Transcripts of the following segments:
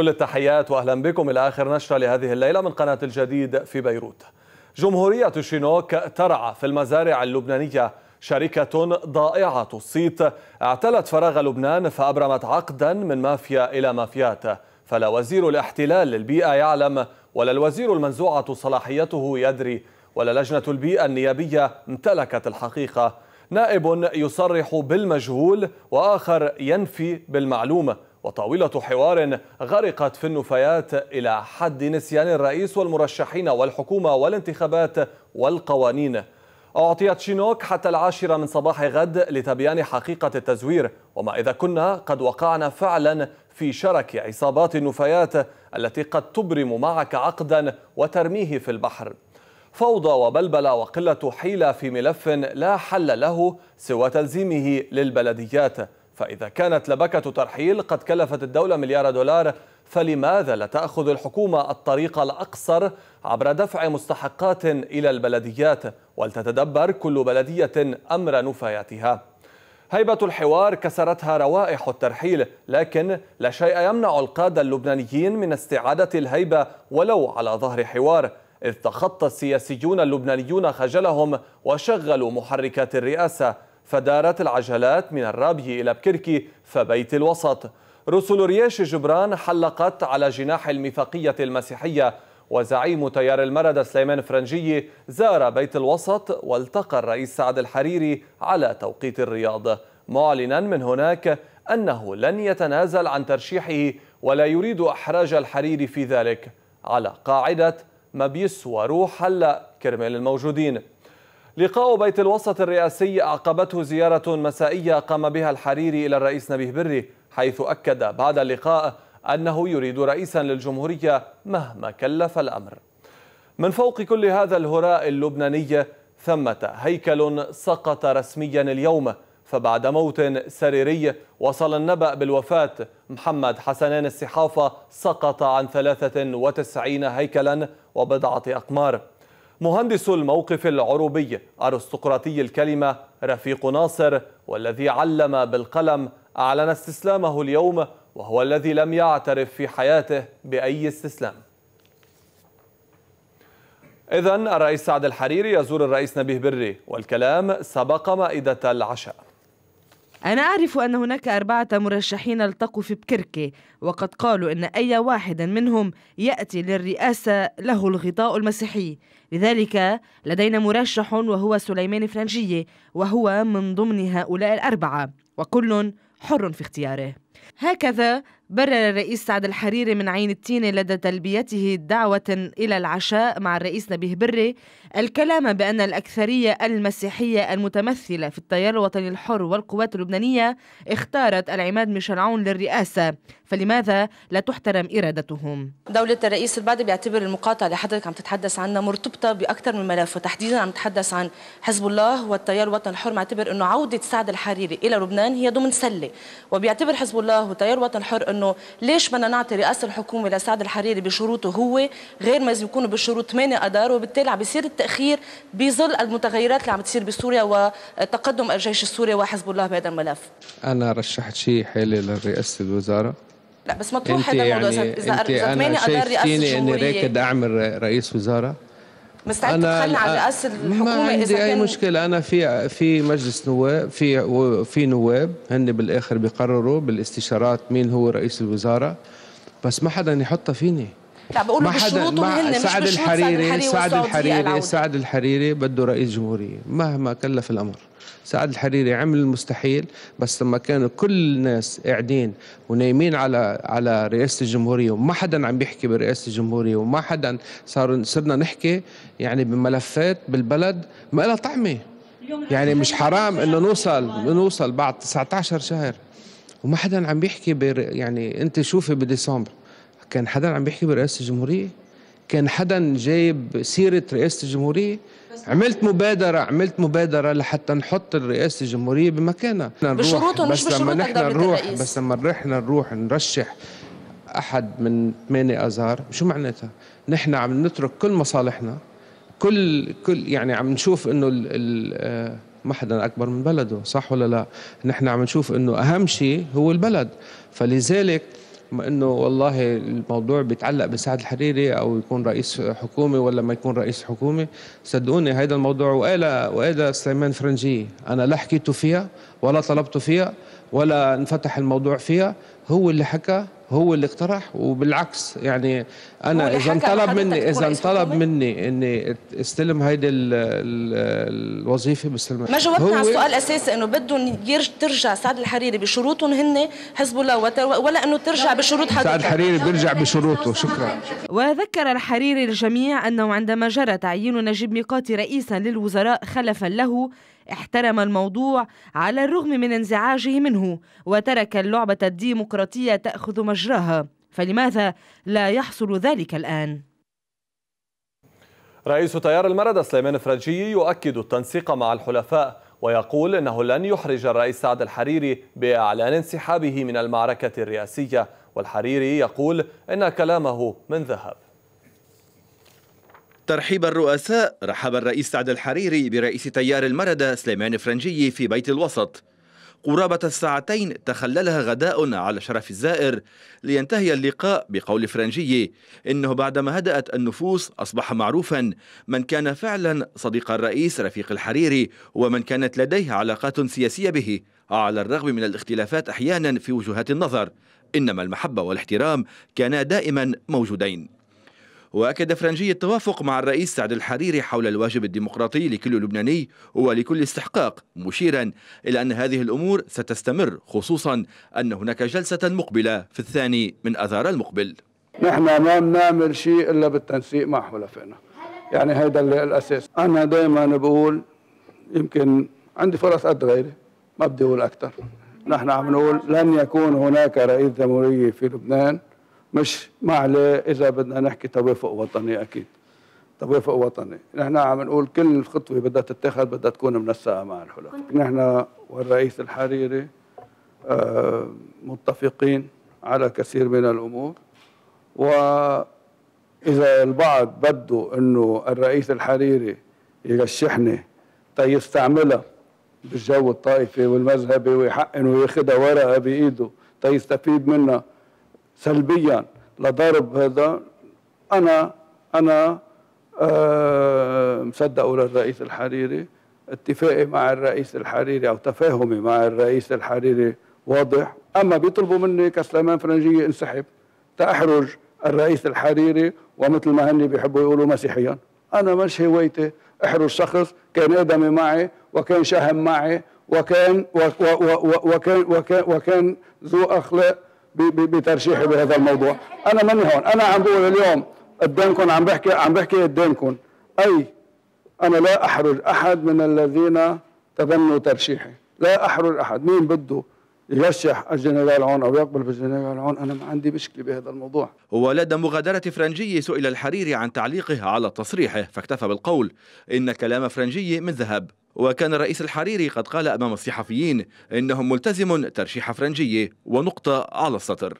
كل التحيات وأهلا بكم إلى آخر نشرة لهذه الليلة من قناة الجديد في بيروت جمهورية شينوك ترعى في المزارع اللبنانية شركة ضائعة الصيت اعتلت فراغ لبنان فأبرمت عقدا من مافيا إلى مافيات فلا وزير الاحتلال للبيئة يعلم ولا الوزير المنزوعة صلاحيته يدري ولا لجنة البيئة النيابية امتلكت الحقيقة نائب يصرح بالمجهول وآخر ينفي بالمعلومة وطاولة حوار غرقت في النفايات إلى حد نسيان الرئيس والمرشحين والحكومة والانتخابات والقوانين أعطيت شينوك حتى العاشرة من صباح غد لتبيان حقيقة التزوير وما إذا كنا قد وقعنا فعلا في شرك عصابات النفايات التي قد تبرم معك عقدا وترميه في البحر فوضى وبلبلة وقلة حيلة في ملف لا حل له سوى تلزيمه للبلديات فإذا كانت لبكة ترحيل قد كلفت الدولة مليار دولار فلماذا لا تأخذ الحكومة الطريق الأقصر عبر دفع مستحقات إلى البلديات ولتتدبر كل بلدية أمر نفاياتها هيبة الحوار كسرتها روائح الترحيل لكن لا شيء يمنع القادة اللبنانيين من استعادة الهيبة ولو على ظهر حوار إذ تخطى السياسيون اللبنانيون خجلهم وشغلوا محركات الرئاسة فدارت العجلات من الرابية إلى بكركي فبيت الوسط رسل رياش جبران حلقت على جناح الميثاقية المسيحية وزعيم تيار المردة سليمان فرنجي زار بيت الوسط والتقى الرئيس سعد الحريري على توقيت الرياض معلنا من هناك أنه لن يتنازل عن ترشيحه ولا يريد أحراج الحريري في ذلك على قاعدة ما بيسوى روح هلا كرمال الموجودين لقاء بيت الوسط الرئاسي أعقبته زيارة مسائية قام بها الحريري إلى الرئيس نبيه بري حيث أكد بعد اللقاء أنه يريد رئيسا للجمهورية مهما كلف الأمر من فوق كل هذا الهراء اللبناني ثمة هيكل سقط رسميا اليوم فبعد موت سريري وصل النبأ بالوفاة محمد حسنان السحافة سقط عن 93 هيكلا وبضعة أقمار مهندس الموقف العروبي أرستقراطي الكلمة رفيق ناصر والذي علم بالقلم أعلن استسلامه اليوم وهو الذي لم يعترف في حياته بأي استسلام إذا الرئيس سعد الحريري يزور الرئيس نبيه بري والكلام سبق مائدة العشاء أنا أعرف أن هناك أربعة مرشحين التقوا في بكركي وقد قالوا أن أي واحد منهم يأتي للرئاسة له الغطاء المسيحي لذلك لدينا مرشح وهو سليمان فرنجية وهو من ضمن هؤلاء الأربعة وكل حر في اختياره هكذا برر الرئيس سعد الحريري من عين التينة لدى تلبيته دعوة إلى العشاء مع الرئيس نبيه بري الكلام بأن الأكثرية المسيحية المتمثلة في التيار الوطني الحر والقوات اللبنانية اختارت العماد ميشيل عون للرئاسة فلماذا لا تحترم إرادتهم؟ دولة الرئيس البعض بيعتبر المقاطعة اللي حضرتك عم تتحدث عنها مرتبطة بأكثر من ملف وتحديدا عم نتحدث عن حزب الله والتيار الوطني الحر معتبر أنه عودة سعد الحريري إلى لبنان هي ضمن سلة وبيعتبر حزب الله وتيار وطن الحر انه ليش بدنا نعطي رئاسه الحكومه لسعد الحريري بشروطه هو غير ما يكونوا بشروط 8 اذار وبالتالي عم بيصير التاخير بظل المتغيرات اللي عم تصير بسوريا وتقدم الجيش السوري وحزب الله بهذا الملف. انا رشحت شيء حالي لرئاسه الوزاره لا بس مطروح هذا الموضوع يعني اذا اذا 8 اذار رئاسه شايفتيني اني راكد اعمل رئيس وزاره؟ مستعد تتخلى عن رئاسه الحكومه ما عندي اذا اي مشكله انا في في مجلس نواب في في نواب هن بالاخر بيقرروا بالاستشارات مين هو رئيس الوزاره بس ما حدا يحطها فيني لا بقولوا بشروطهم هن مش سعد الحريري سعد الحريري سعد الحريري بده رئيس جمهوريه مهما كلف الامر سعد الحريري عمل المستحيل بس لما كانوا كل الناس قاعدين ونايمين على على رئاسه الجمهوريه وما حدا عم بيحكي برئاسه الجمهوريه وما حدا صار صرنا نحكي يعني بملفات بالبلد ما لها طعمه يعني مش حرام انه نوصل نوصل بعد 19 شهر وما حدا عم بيحكي بر يعني انت شوفي بديسمبر كان حدا عم بيحكي برئاسه الجمهوريه كان حدا جايب سيره رئاسه الجمهوريه عملت مبادرة عملت مبادرة لحتى نحط الرئاسة الجمهورية بمكانها بشروطه مش بس لما نحن نروح بس لما رحنا نروح نرشح أحد من ثمانية اذار شو معناتها؟ نحن عم نترك كل مصالحنا كل كل يعني عم نشوف انه ال ال آه، ما حدا اكبر من بلده صح ولا لا نحن عم نشوف انه اهم شيء هو البلد فلذلك انه والله الموضوع بيتعلق بسعد الحريري او يكون رئيس حكومه ولا ما يكون رئيس حكومه صدقوني هذا الموضوع وقال وقال سليمان فرنجي انا لا حكيت فيها ولا طلبت فيها ولا انفتح الموضوع فيها هو اللي حكى هو اللي اقترح وبالعكس يعني انا اذا انطلب مني اذا انطلب مني اني استلم هيدي الوظيفه بستلمها ما جاوبنا على السؤال الاساسي انه بدهم ترجع سعد الحريري بشروطهم هن حزب الله ولا انه ترجع بشروط حضرتك سعد الحريري بيرجع بشروطه شكرا وذكر الحريري الجميع انه عندما جرى تعيين نجيب ميقاتي رئيسا للوزراء خلفا له احترم الموضوع على الرغم من انزعاجه منه وترك اللعبة الديمقراطية تأخذ مجراها فلماذا لا يحصل ذلك الآن؟ رئيس تيار المرد سليمان فرجي يؤكد التنسيق مع الحلفاء ويقول انه لن يحرج الرئيس سعد الحريري باعلان انسحابه من المعركه الرئاسيه والحريري يقول ان كلامه من ذهب ترحيب الرؤساء رحب الرئيس سعد الحريري برئيس تيار المردة سليمان فرنجي في بيت الوسط قرابة الساعتين تخللها غداء على شرف الزائر لينتهي اللقاء بقول فرنجي إنه بعدما هدأت النفوس أصبح معروفا من كان فعلا صديق الرئيس رفيق الحريري ومن كانت لديه علاقات سياسية به على الرغم من الاختلافات أحيانا في وجهات النظر إنما المحبة والاحترام كانا دائما موجودين وأكد فرنجي التوافق مع الرئيس سعد الحريري حول الواجب الديمقراطي لكل لبناني ولكل استحقاق مشيرا إلى أن هذه الأمور ستستمر خصوصا أن هناك جلسة مقبلة في الثاني من أذار المقبل نحن ما بنعمل شيء إلا بالتنسيق مع حلفائنا يعني هذا الأساس أنا دائما بقول يمكن عندي فرص قد غيري ما بدي أقول أكثر نحن عم نقول لن يكون هناك رئيس جمهورية في لبنان مش عليه اذا بدنا نحكي توافق وطني اكيد توافق وطني نحن عم نقول كل خطوه بدها تتخذ بدها تكون منسقه مع الحلفاء نحن والرئيس الحريري آه، متفقين على كثير من الامور واذا البعض بده انه الرئيس الحريري يرشحني تيستعملها بالجو الطائفي والمذهبي ويحقن وياخذها ورقه بايده تيستفيد منها سلبيا لضرب هذا أنا أنا آه، مصدقه للرئيس الحريري اتفاقي مع الرئيس الحريري أو تفاهمي مع الرئيس الحريري واضح أما بيطلبوا مني كسلمان فرنجية انسحب تأحرج الرئيس الحريري ومثل ما هني بيحبوا يقولوا مسيحيا أنا مش هويتي احرج شخص كان آدمي معي وكان شهم معي وكان وكان وكان وكان, وكان ذو أخلاق بترشيحي بهذا الموضوع انا ماني هون انا عم بقول اليوم قدامكم عم بحكي عم بحكي قدامكم اي انا لا احرج احد من الذين تبنوا ترشيحي لا احرج احد مين بده يرشح الجنرال عون أو يقبل بالجنرال عون أنا ما عندي مشكلة بهذا الموضوع ولدى مغادرة فرنجي سئل الحريري عن تعليقه على تصريحه فاكتفى بالقول إن كلام فرنجي من ذهب وكان الرئيس الحريري قد قال أمام الصحفيين إنه ملتزم ترشيح فرنجي ونقطة على السطر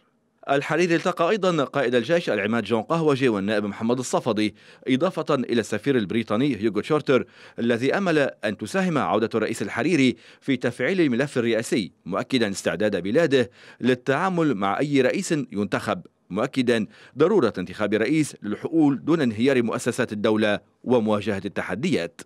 الحريري التقى أيضا قائد الجيش العماد جون قهوجي والنائب محمد الصفدي إضافة إلى السفير البريطاني هيوغو شورتر الذي أمل أن تساهم عودة الرئيس الحريري في تفعيل الملف الرئاسي مؤكدا استعداد بلاده للتعامل مع أي رئيس ينتخب مؤكدا ضرورة انتخاب رئيس للحقول دون انهيار مؤسسات الدولة ومواجهة التحديات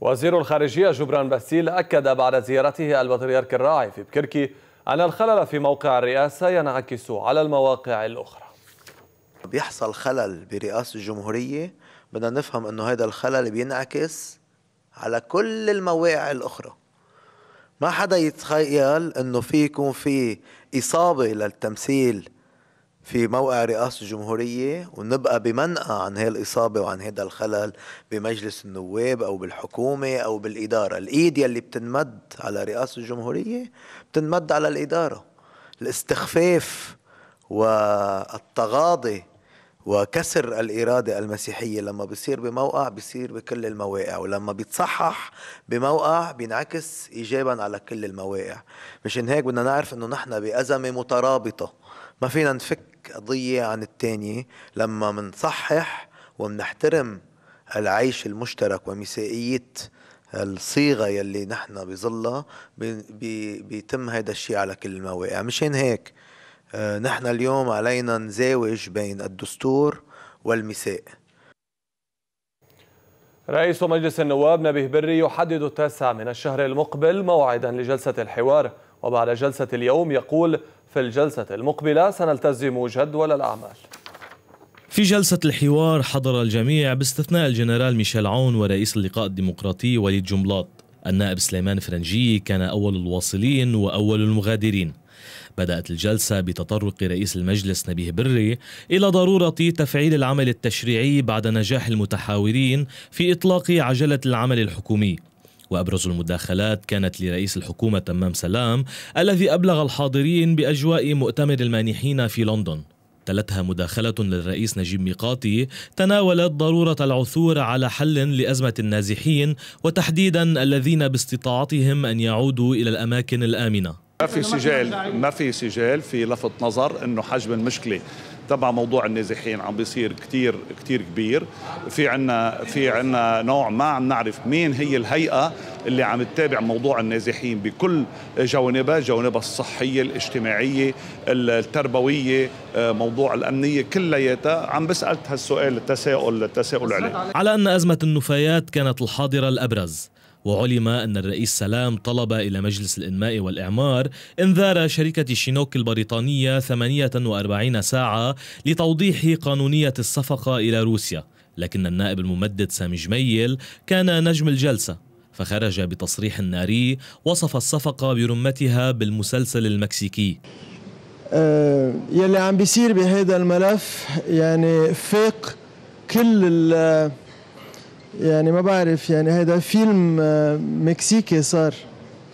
وزير الخارجية جبران باسيل أكد بعد زيارته البطريرك الراعي في بكركي أن الخلل في موقع الرئاسة ينعكس على المواقع الأخرى بيحصل خلل برئاسة الجمهورية بدنا نفهم أنه هذا الخلل بينعكس على كل المواقع الأخرى ما حدا يتخيل أنه في يكون في إصابة للتمثيل في موقع رئاسة الجمهورية ونبقى بمنأى عن هاي الإصابة وعن هذا الخلل بمجلس النواب أو بالحكومة أو بالإدارة الإيد يلي بتنمد على رئاسة الجمهورية بتنمد على الإدارة الاستخفاف والتغاضي وكسر الإرادة المسيحية لما بيصير بموقع بيصير بكل المواقع ولما بيتصحح بموقع بينعكس إيجابا على كل المواقع مشان هيك بدنا نعرف أنه نحن بأزمة مترابطة ما فينا نفك قضية عن التانية لما منصحح ومنحترم العيش المشترك ومسائية الصيغه يلي نحن بظلها بيتم هذا الشيء على كل المواقع مشان هيك آه، نحن اليوم علينا نزاوج بين الدستور والمساء رئيس مجلس النواب نبيه بري يحدد التاسع من الشهر المقبل موعدا لجلسة الحوار وبعد جلسة اليوم يقول في الجلسة المقبلة سنلتزم جدول الأعمال في جلسة الحوار حضر الجميع باستثناء الجنرال ميشيل عون ورئيس اللقاء الديمقراطي وليد جملاط النائب سليمان فرنجي كان أول الواصلين وأول المغادرين بدأت الجلسة بتطرق رئيس المجلس نبيه بري إلى ضرورة تفعيل العمل التشريعي بعد نجاح المتحاورين في إطلاق عجلة العمل الحكومي وأبرز المداخلات كانت لرئيس الحكومة تمام سلام الذي أبلغ الحاضرين بأجواء مؤتمر المانحين في لندن تلتها مداخلة للرئيس نجيب ميقاتي تناولت ضرورة العثور على حل لأزمة النازحين وتحديدا الذين باستطاعتهم أن يعودوا إلى الأماكن الآمنة ما في سجال ما في سجال في لفت نظر انه حجم المشكله تبع موضوع النازحين عم بيصير كتير كتير كبير في عنا في عنا نوع ما عم نعرف مين هي الهيئة اللي عم تتابع موضوع النازحين بكل جوانبها جوانبها الصحية الاجتماعية التربوية موضوع الأمنية كلياتها عم بسألت هالسؤال التساؤل التساؤل عليه على أن أزمة النفايات كانت الحاضرة الأبرز وعلم أن الرئيس سلام طلب إلى مجلس الإنماء والإعمار إنذار شركة شينوك البريطانية 48 ساعة لتوضيح قانونية الصفقة إلى روسيا لكن النائب الممدد سامي جميل كان نجم الجلسة فخرج بتصريح ناري وصف الصفقة برمتها بالمسلسل المكسيكي آه، يلي عم بيصير بهذا الملف يعني فاق كل يعني ما بعرف يعني هذا فيلم آه، مكسيكي صار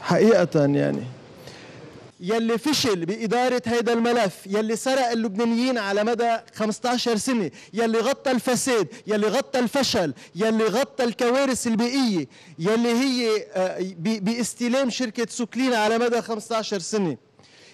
حقيقة يعني يلي فشل بإدارة هيدا الملف يلي سرق اللبنانيين على مدى 15 سنة يلي غطى الفساد يلي غطى الفشل يلي غطى الكوارث البيئية يلي هي آه، باستلام شركة سوكلين على مدى 15 سنة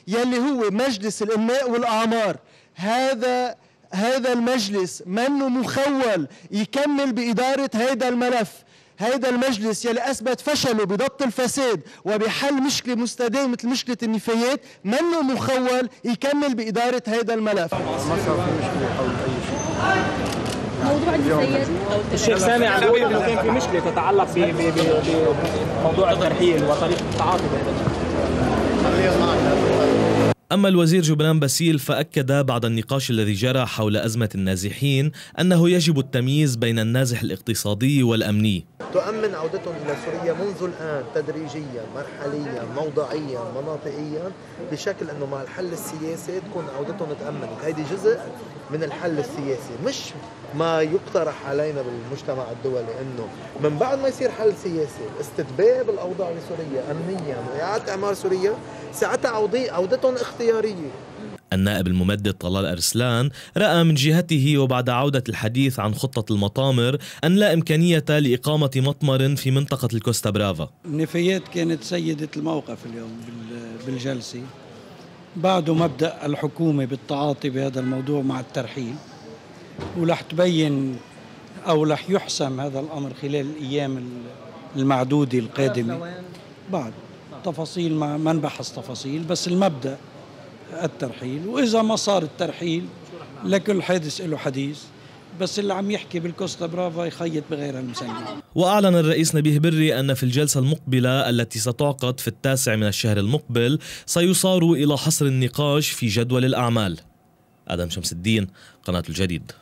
يلي هو مجلس الإنماء والأعمار هذا هذا المجلس منه مخول يكمل بإدارة هذا الملف هذا المجلس يلي اثبت فشله بضبط الفساد وبحل مشكله مستدامه مثل مشكله النفايات منه مخول يكمل باداره هذا الملف. في مشكله اي شيء. موضوع يعني النفايات الشيخ سامي عم بيقول انه كان في مشكله تتعلق بموضوع الترحيل وطريقه التعاطي أما الوزير جبران باسيل فأكد بعد النقاش الذي جرى حول أزمة النازحين أنه يجب التمييز بين النازح الاقتصادي والأمني تؤمن عودتهم إلى سوريا منذ الآن تدريجيا مرحليا موضعيا مناطقيا بشكل أنه مع الحل السياسي تكون عودتهم تأمنت هذه جزء من الحل السياسي مش ما يقترح علينا بالمجتمع الدولي انه من بعد ما يصير حل سياسي استتباب الاوضاع لسوريا امنيا واعاده اعمار سوريا ساعتها عودتهم اختيارية النائب الممدد طلال أرسلان رأى من جهته وبعد عودة الحديث عن خطة المطامر أن لا إمكانية لإقامة مطمر في منطقة الكوستا برافا النفايات كانت سيدة الموقف اليوم بالجلسة بعده مبدأ الحكومة بالتعاطي بهذا الموضوع مع الترحيل ولح تبين أو لح يحسم هذا الأمر خلال الأيام المعدودة القادمة بعد تفاصيل ما ما نبحث تفاصيل بس المبدأ الترحيل واذا ما صار الترحيل لكل حادث له حديث بس اللي عم يحكي بالكوستا برافا يخيط بغير المسلمين وأعلن الرئيس نبيه بري أن في الجلسة المقبلة التي ستعقد في التاسع من الشهر المقبل سيصار إلى حصر النقاش في جدول الأعمال آدم شمس الدين قناة الجديد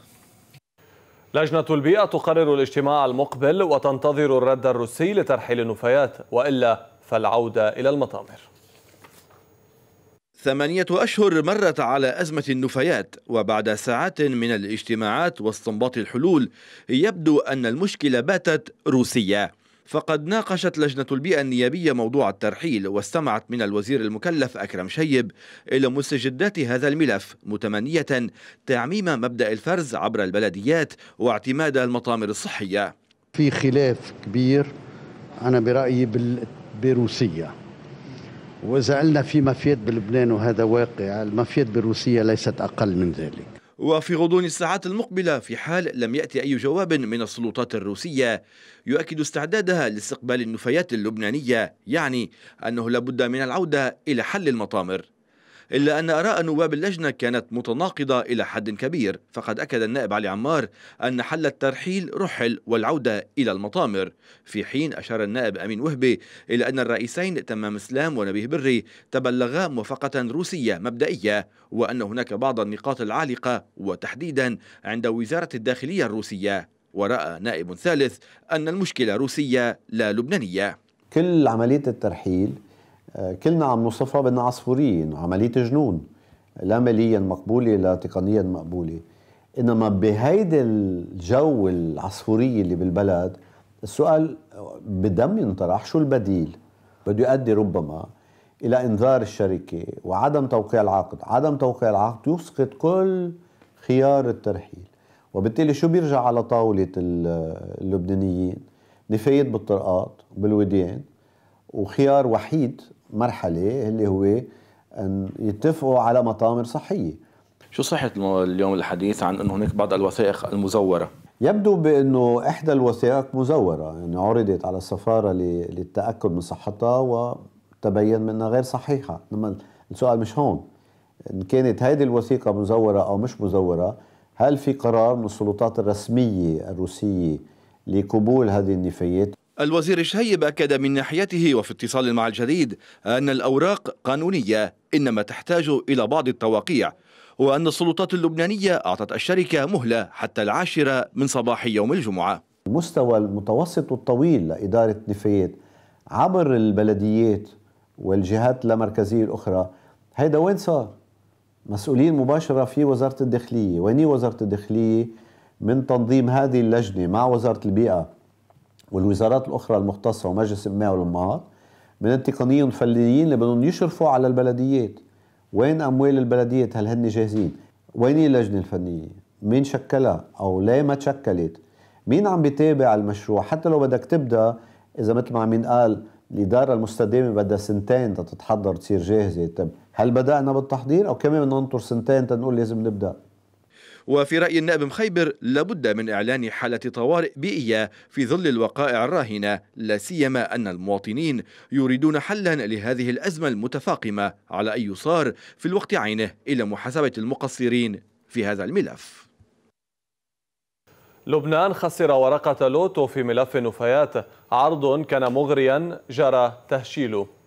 لجنة البيئة تقرر الاجتماع المقبل وتنتظر الرد الروسي لترحيل النفايات وإلا فالعودة إلى المطامر ثمانية أشهر مرت على أزمة النفايات وبعد ساعات من الاجتماعات واستنباط الحلول يبدو أن المشكلة باتت روسية فقد ناقشت لجنة البيئة النيابية موضوع الترحيل واستمعت من الوزير المكلف أكرم شيب إلى مستجدات هذا الملف متمنية تعميم مبدأ الفرز عبر البلديات واعتماد المطامر الصحية في خلاف كبير أنا برأيي بروسية وزعلنا في مافيات بلبنان وهذا واقع المافيات بروسيا ليست أقل من ذلك وفي غضون الساعات المقبلة في حال لم يأتي أي جواب من السلطات الروسية يؤكد استعدادها لاستقبال النفايات اللبنانية يعني أنه لابد من العودة إلى حل المطامر إلا أن آراء نواب اللجنة كانت متناقضة إلى حد كبير فقد أكد النائب علي عمار أن حل الترحيل رحل والعودة إلى المطامر في حين أشار النائب أمين وهبي إلى أن الرئيسين تمام اسلام ونبيه بري تبلغا موافقة روسية مبدئية وأن هناك بعض النقاط العالقة وتحديدا عند وزارة الداخلية الروسية ورأى نائب ثالث أن المشكلة روسية لا لبنانية كل عملية الترحيل كلنا عم نوصفها بأنها انه عملية جنون لا ماليا مقبولة لا تقنيا مقبولة إنما بهيدا الجو العصفوري اللي بالبلد السؤال بدم ينطرح شو البديل بده يؤدي ربما إلى إنذار الشركة وعدم توقيع العقد عدم توقيع العقد يسقط كل خيار الترحيل وبالتالي شو بيرجع على طاولة اللبنانيين نفايات بالطرقات بالوديان وخيار وحيد مرحله اللي هو ان يتفقوا على مطامر صحيه شو صحه اليوم الحديث عن انه هناك بعض الوثائق المزوره يبدو بانه احدى الوثائق مزوره يعني عرضت على السفاره للتاكد من صحتها وتبين منها غير صحيحه لما السؤال مش هون ان كانت هذه الوثيقه مزوره او مش مزوره هل في قرار من السلطات الرسميه الروسيه لقبول هذه النفايات الوزير شهيب أكد من ناحيته وفي اتصال مع الجديد أن الأوراق قانونية إنما تحتاج إلى بعض التواقيع وأن السلطات اللبنانية أعطت الشركة مهلة حتى العاشرة من صباح يوم الجمعة المستوى المتوسط والطويل لإدارة نفايات عبر البلديات والجهات اللامركزية الأخرى هيدا وين صار؟ مسؤولين مباشرة في وزارة الداخلية وين وزارة الداخلية من تنظيم هذه اللجنة مع وزارة البيئة والوزارات الأخرى المختصة ومجلس الأمهات والأمهات من التقنيين الفنيين اللي بدهم يشرفوا على البلديات وين أموال البلديات هل هن جاهزين وين اللجنة الفنية مين شكلها أو ليه ما تشكلت مين عم بيتابع المشروع حتى لو بدك تبدأ إذا مثل ما عم قال الإدارة المستدامة بدها سنتين تتحضر تصير جاهزة طب هل بدأنا بالتحضير أو كمان بدنا ننطر سنتين تنقول لازم نبدأ وفي رأي النائب مخيبر لابد من إعلان حالة طوارئ بيئية في ظل الوقائع الراهنة لا سيما أن المواطنين يريدون حلا لهذه الأزمة المتفاقمة على أي يصار في الوقت عينه إلى محاسبة المقصرين في هذا الملف لبنان خسر ورقة لوتو في ملف النفايات عرض كان مغريا جرى تهشيله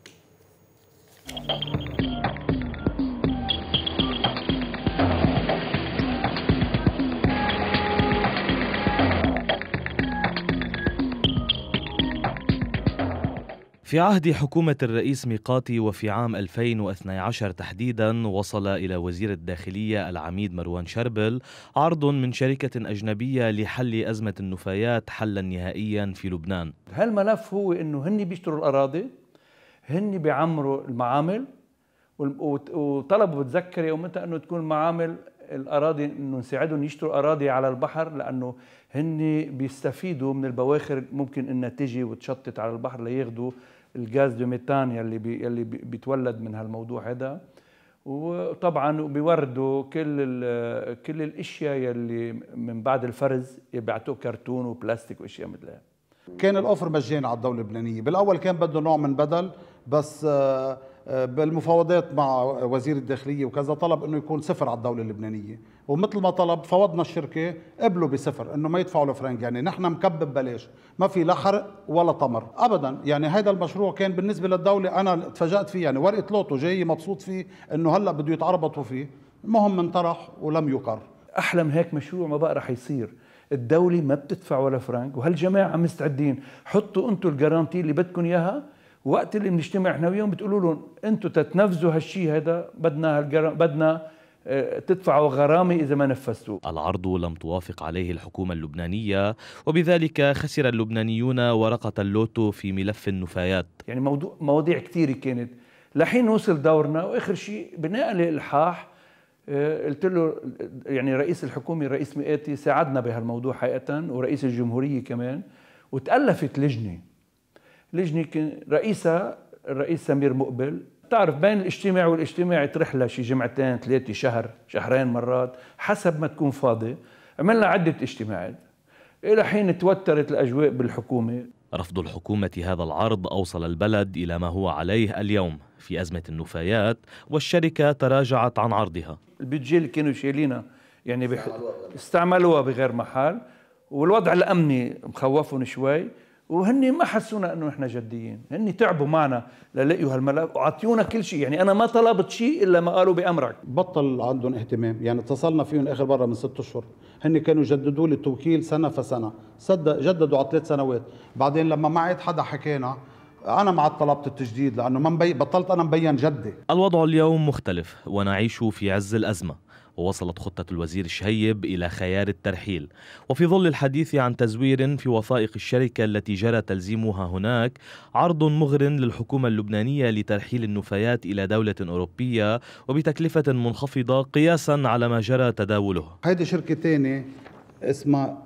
في عهد حكومة الرئيس ميقاتي وفي عام 2012 تحديدا وصل إلى وزير الداخلية العميد مروان شربل عرض من شركة أجنبية لحل أزمة النفايات حلا نهائيا في لبنان هالملف هو أنه هن بيشتروا الأراضي هن بيعمروا المعامل وطلبوا بتذكر يومتها أنه تكون المعامل الاراضي انه نساعدهم يشتروا اراضي على البحر لانه هن بيستفيدوا من البواخر ممكن انها تجي وتشطط على البحر لياخذوا الغاز دو ميتان يلي بي يلي بيتولد من هالموضوع هذا وطبعا بيوردوا كل كل الاشياء يلي من بعد الفرز يبعتوه كرتون وبلاستيك واشياء مثل هيك كان الاوفر مجاني على الدوله اللبنانيه بالاول كان بده نوع من بدل بس آه، آه، بالمفاوضات مع وزير الداخليه وكذا طلب انه يكون صفر على الدوله اللبنانيه ومثل ما طلب فوضنا الشركه قبلوا بصفر انه ما يدفعوا له فرنك يعني نحن مكبب ببلاش ما في لا حرق ولا تمر ابدا يعني هذا المشروع كان بالنسبه للدوله انا تفاجات فيه يعني ورقه لوتو جاي مبسوط فيه انه هلا بده يتعربطوا فيه المهم انطرح ولم يقر احلى من هيك مشروع ما بقى رح يصير الدولة ما بتدفع ولا فرنك وهالجماعة مستعدين حطوا انتو الجارانتي اللي بدكم اياها وقت اللي بنجتمع احنا وياهم بتقولوا لهم انتم تتنفذوا هالشيء هذا بدنا هالجر... بدنا تدفعوا غرامة إذا ما نفذتوه العرض لم توافق عليه الحكومة اللبنانية وبذلك خسر اللبنانيون ورقة اللوتو في ملف النفايات يعني موضوع مواضيع كثيرة كانت لحين وصل دورنا وآخر شيء بناء الحاح آه، قلت له يعني رئيس الحكومة رئيس مئاتي ساعدنا بهالموضوع حقيقة ورئيس الجمهورية كمان وتألفت لجنة لجنة رئيسها الرئيس سمير مقبل بتعرف بين الاجتماع والاجتماع ترحلة شي جمعتين ثلاثة شهر شهرين مرات حسب ما تكون فاضي عملنا عدة اجتماعات إلى حين توترت الأجواء بالحكومة رفض الحكومة هذا العرض أوصل البلد إلى ما هو عليه اليوم في أزمة النفايات والشركة تراجعت عن عرضها البيتجيل اللي كانوا شايلينها يعني استعملوها بغير محل والوضع الأمني مخوفهم شوي وهن ما حسونا انه نحن جديين هن تعبوا معنا للاقيوا هالملف واعطيونا كل شيء يعني انا ما طلبت شيء الا ما قالوا بامرك بطل عندهم اهتمام يعني اتصلنا فيهم اخر مره من ست اشهر هن كانوا يجددوا لي التوكيل سنه فسنه صدق جددوا على ثلاث سنوات بعدين لما ما عاد حدا حكينا أنا مع طلبت التجديد لأنه ما بطلت أنا مبين جدي الوضع اليوم مختلف ونعيش في عز الأزمة ووصلت خطة الوزير شهيب إلى خيار الترحيل وفي ظل الحديث عن تزوير في وثائق الشركة التي جرى تلزيمها هناك عرض مغر للحكومة اللبنانية لترحيل النفايات إلى دولة أوروبية وبتكلفة منخفضة قياسا على ما جرى تداوله هيدي شركة ثانية اسمها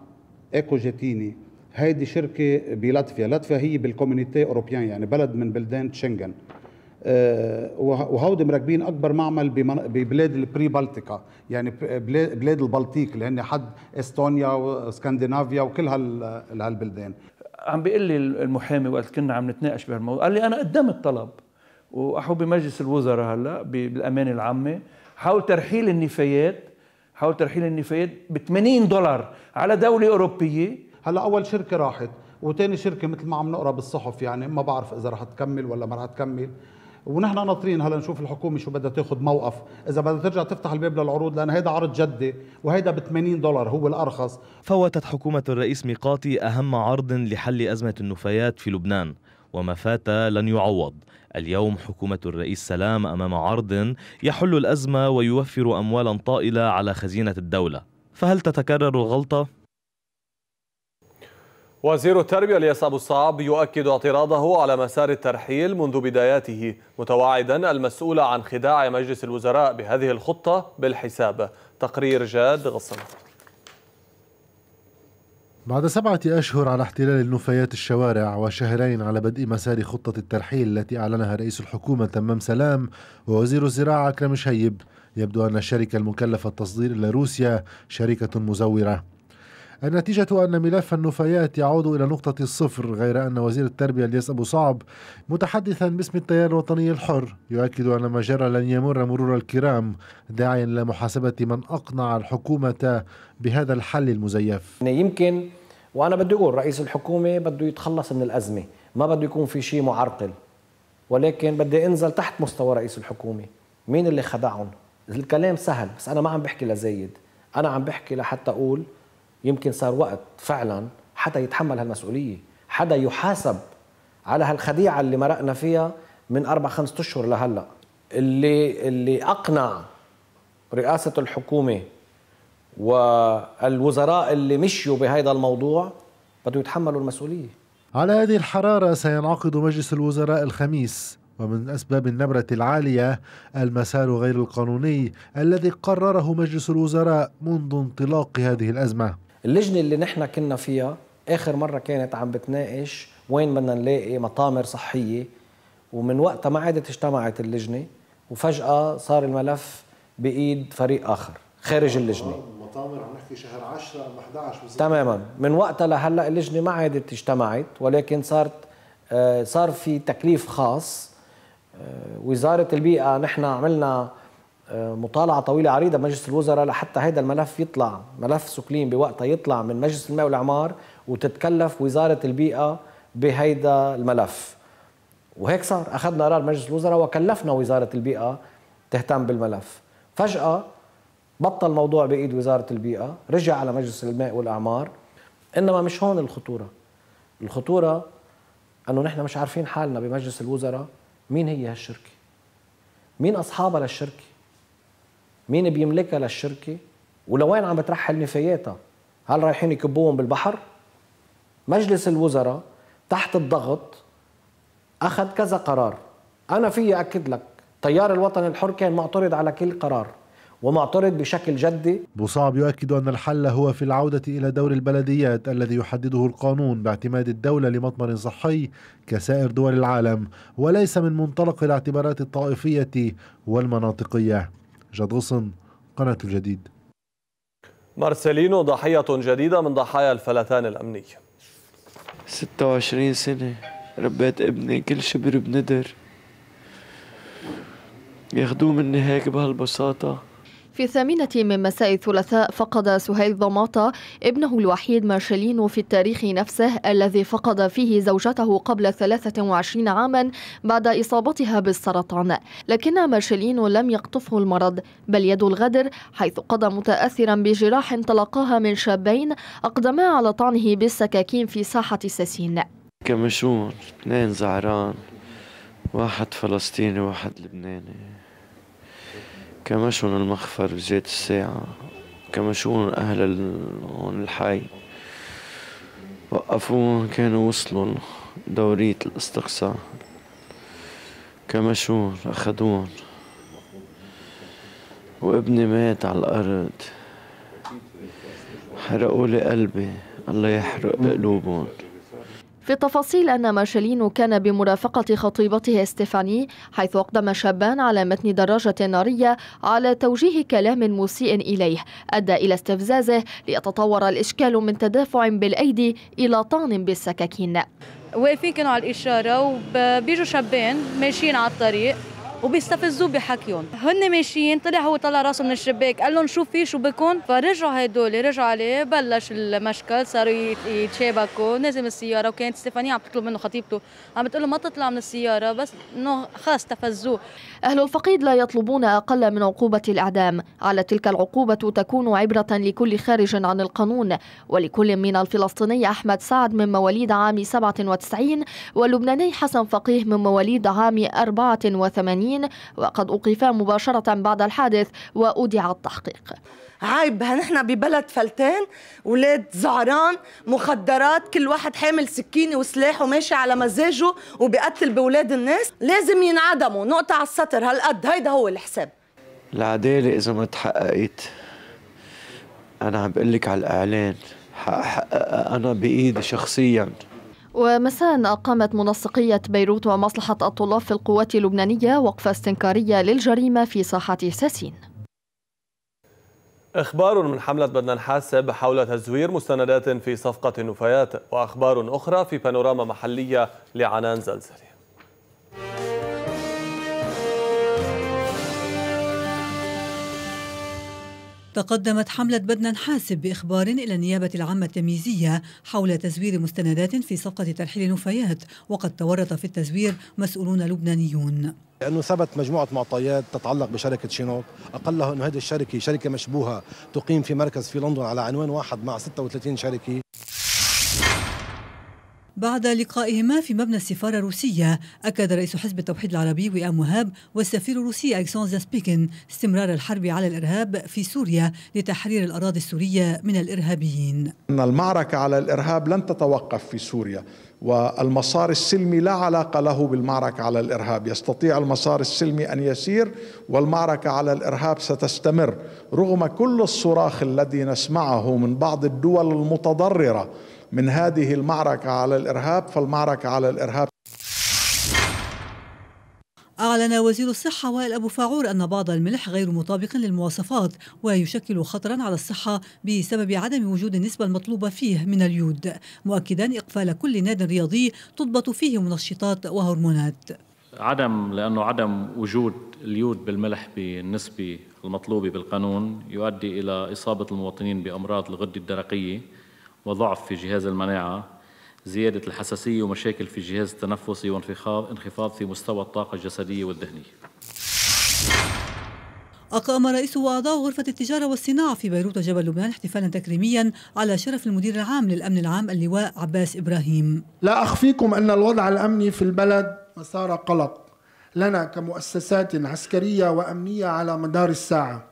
جاتيني هيدي شركة بلاتفيا لاتفيا هي بالكوميونيتي أوروبيان يعني بلد من بلدان شنغن آه، وهودي مراكبين اكبر معمل ببلاد البري بالتيكا يعني بلاد البلطيق اللي هن حد استونيا واسكندنافيا وكل هالبلدان عم بيقول لي المحامي وقت كنا عم نتناقش بهالموضوع قال لي انا قدمت طلب واحو بمجلس الوزراء هلا بالامانه العامه حول ترحيل النفايات حول ترحيل النفايات ب 80 دولار على دوله اوروبيه هلا اول شركه راحت وتاني شركه مثل ما عم نقرا بالصحف يعني ما بعرف اذا رح تكمل ولا ما رح تكمل ونحن ناطرين هلا نشوف الحكومه شو بدها تاخذ موقف اذا بدها ترجع تفتح الباب للعروض لان هيدا عرض جدي وهيدا ب 80 دولار هو الارخص فوتت حكومه الرئيس ميقاتي اهم عرض لحل ازمه النفايات في لبنان وما فات لن يعوض اليوم حكومة الرئيس سلام أمام عرض يحل الأزمة ويوفر أموالا طائلة على خزينة الدولة فهل تتكرر الغلطة؟ وزير التربية الياس أبو الصعب يؤكد اعتراضه على مسار الترحيل منذ بداياته متوعدا المسؤول عن خداع مجلس الوزراء بهذه الخطة بالحساب تقرير جاد غصن بعد سبعة أشهر على احتلال النفايات الشوارع وشهرين على بدء مسار خطة الترحيل التي أعلنها رئيس الحكومة تمام سلام ووزير الزراعة أكرم شيب يبدو أن الشركة المكلفة التصدير إلى روسيا شركة مزورة النتيجة أن ملف النفايات يعود إلى نقطة الصفر غير أن وزير التربية الياس أبو صعب متحدثا باسم التيار الوطني الحر يؤكد أن ما جرى لن يمر مرور الكرام داعيا لمحاسبة من أقنع الحكومة بهذا الحل المزيف يمكن وأنا بدي أقول رئيس الحكومة بده يتخلص من الأزمة ما بده يكون في شيء معرقل ولكن بدي انزل تحت مستوى رئيس الحكومه مين اللي خدعهم الكلام سهل بس انا ما عم بحكي لزايد انا عم بحكي لحتى اقول يمكن صار وقت فعلا حدا يتحمل هالمسؤوليه حدا يحاسب على هالخديعه اللي مرقنا فيها من اربع خمسة اشهر لهلا اللي اللي اقنع رئاسه الحكومه والوزراء اللي مشيوا بهذا الموضوع بده يتحملوا المسؤوليه على هذه الحراره سينعقد مجلس الوزراء الخميس ومن أسباب النبرة العالية المسار غير القانوني الذي قرره مجلس الوزراء منذ انطلاق هذه الأزمة اللجنه اللي نحن كنا فيها اخر مره كانت عم بتناقش وين بدنا نلاقي مطامر صحيه ومن وقتها ما عادت اجتمعت اللجنه وفجاه صار الملف بايد فريق اخر خارج آه، اللجنه آه، مطامر عم نحكي شهر 10 ام 11 بالزبط. تماما من وقتها لهلا اللجنه ما عادت اجتمعت ولكن صارت آه، صار في تكليف خاص وزاره البيئه نحن عملنا آه، مطالعه طويله عريضه بمجلس الوزراء لحتى هذا الملف يطلع ملف سكلين بوقتها يطلع من مجلس الماء والاعمار وتتكلف وزاره البيئه بهيدا الملف وهيك صار اخذنا قرار مجلس الوزراء وكلفنا وزاره البيئه تهتم بالملف فجاه بطل الموضوع بايد وزاره البيئه رجع على مجلس الماء والاعمار انما مش هون الخطوره الخطوره انه نحن مش عارفين حالنا بمجلس الوزراء مين هي هالشركه مين اصحابها للشركه مين بيملكها للشركه ولوين عم بترحل نفاياتها هل رايحين يكبوهم بالبحر مجلس الوزراء تحت الضغط اخذ كذا قرار انا فيي اكد لك تيار الوطن الحر كان معترض على كل قرار ومعترض بشكل جدي بوصعب يؤكد أن الحل هو في العودة إلى دور البلديات الذي يحدده القانون باعتماد الدولة لمطمر صحي كسائر دول العالم وليس من منطلق الاعتبارات الطائفية والمناطقية جاد غصن قناة الجديد مارسيلينو ضحية جديدة من ضحايا الفلتان الأمني 26 سنة ربيت ابني كل شبر بندر ياخدوه مني هيك بهالبساطة في الثامنة من مساء الثلاثاء فقد سهيل ضماطة ابنه الوحيد مارشلينو في التاريخ نفسه الذي فقد فيه زوجته قبل 23 عاما بعد إصابتها بالسرطان لكن مارشلينو لم يقطفه المرض بل يد الغدر حيث قضى متأثرا بجراح تلقاها من شابين أقدما على طعنه بالسكاكين في ساحة ساسين كمشون اثنين زعران واحد فلسطيني واحد لبناني كمشون المخفر بزيت الساعة كمشون أهل هون الحي وقفوا كانوا وصلوا دورية الاستقصاء كمشون أخدون وابني مات على الأرض حرقوا لي قلبي الله يحرق قلوبهم في التفاصيل أن مارشالينو كان بمرافقة خطيبته ستيفاني حيث أقدم شابان على متن دراجة نارية على توجيه كلام مسيء إليه أدى إلى استفزازه ليتطور الإشكال من تدافع بالأيدي إلى طعن بالسكاكين واقفين كانوا على الإشارة وبيجوا شابين ماشيين على الطريق وبيستفزوه بحكيهم هن ماشيين طلع هو طلع راسه من الشباك قال لهم شو في شو بكون فرجعوا هدول رجعوا عليه بلش المشكل صاروا يتشابكوا نزل من السياره وكانت ستيفاني عم تطلب منه خطيبته عم بتقول له ما تطلع من السياره بس انه خلص استفزوه اهل الفقيد لا يطلبون اقل من عقوبه الاعدام على تلك العقوبه تكون عبره لكل خارج عن القانون ولكل من الفلسطيني احمد سعد من مواليد عام 97 واللبناني حسن فقيه من مواليد عام 84 المدنيين وقد أوقفا مباشرة بعد الحادث وأودع التحقيق عيب نحن ببلد فلتان ولاد زعران مخدرات كل واحد حامل سكينة وسلاح وماشي على مزاجه وبقتل بولاد الناس لازم ينعدموا نقطة على السطر هالقد هيدا هو الحساب العدالة إذا ما تحققت أنا عم بقول لك على الإعلان حققها أنا بإيدي شخصياً ومساء أقامت منسقية بيروت ومصلحة الطلاب في القوات اللبنانية وقفة استنكارية للجريمة في ساحة ساسين إخبار من حملة بدنا نحاسب حول تزوير مستندات في صفقة النفايات وأخبار أخرى في بانوراما محلية لعنان زلزلي تقدمت حملة بدنا حاسب بإخبار إلى النيابة العامة التمييزية حول تزوير مستندات في صفقة ترحيل نفايات وقد تورط في التزوير مسؤولون لبنانيون لانه ثبت مجموعه معطيات تتعلق بشركه شينوك اقلها انه هذه الشركه شركه مشبوهه تقيم في مركز في لندن على عنوان واحد مع 36 شركه بعد لقائهما في مبنى السفارة الروسية أكد رئيس حزب التوحيد العربي وئام وهاب والسفير الروسي أكسون زاسبيكن استمرار الحرب على الإرهاب في سوريا لتحرير الأراضي السورية من الإرهابيين أن المعركة على الإرهاب لن تتوقف في سوريا والمسار السلمي لا علاقة له بالمعركة على الإرهاب يستطيع المسار السلمي أن يسير والمعركة على الإرهاب ستستمر رغم كل الصراخ الذي نسمعه من بعض الدول المتضررة من هذه المعركة على الإرهاب فالمعركة على الإرهاب أعلن وزير الصحة وائل أبو فاعور أن بعض الملح غير مطابق للمواصفات ويشكل خطرا على الصحة بسبب عدم وجود النسبة المطلوبة فيه من اليود مؤكدا إقفال كل ناد رياضي تضبط فيه منشطات وهرمونات عدم لأنه عدم وجود اليود بالملح بالنسبة المطلوبة بالقانون يؤدي إلى إصابة المواطنين بأمراض الغدة الدرقية وضعف في جهاز المناعة زيادة الحساسية ومشاكل في الجهاز التنفسي وانخفاض انخفاض في مستوى الطاقة الجسدية والذهنية أقام رئيس وأعضاء غرفة التجارة والصناعة في بيروت وجبل لبنان احتفالا تكريميا على شرف المدير العام للأمن العام اللواء عباس إبراهيم لا أخفيكم أن الوضع الأمني في البلد مسار قلق لنا كمؤسسات عسكرية وأمنية على مدار الساعة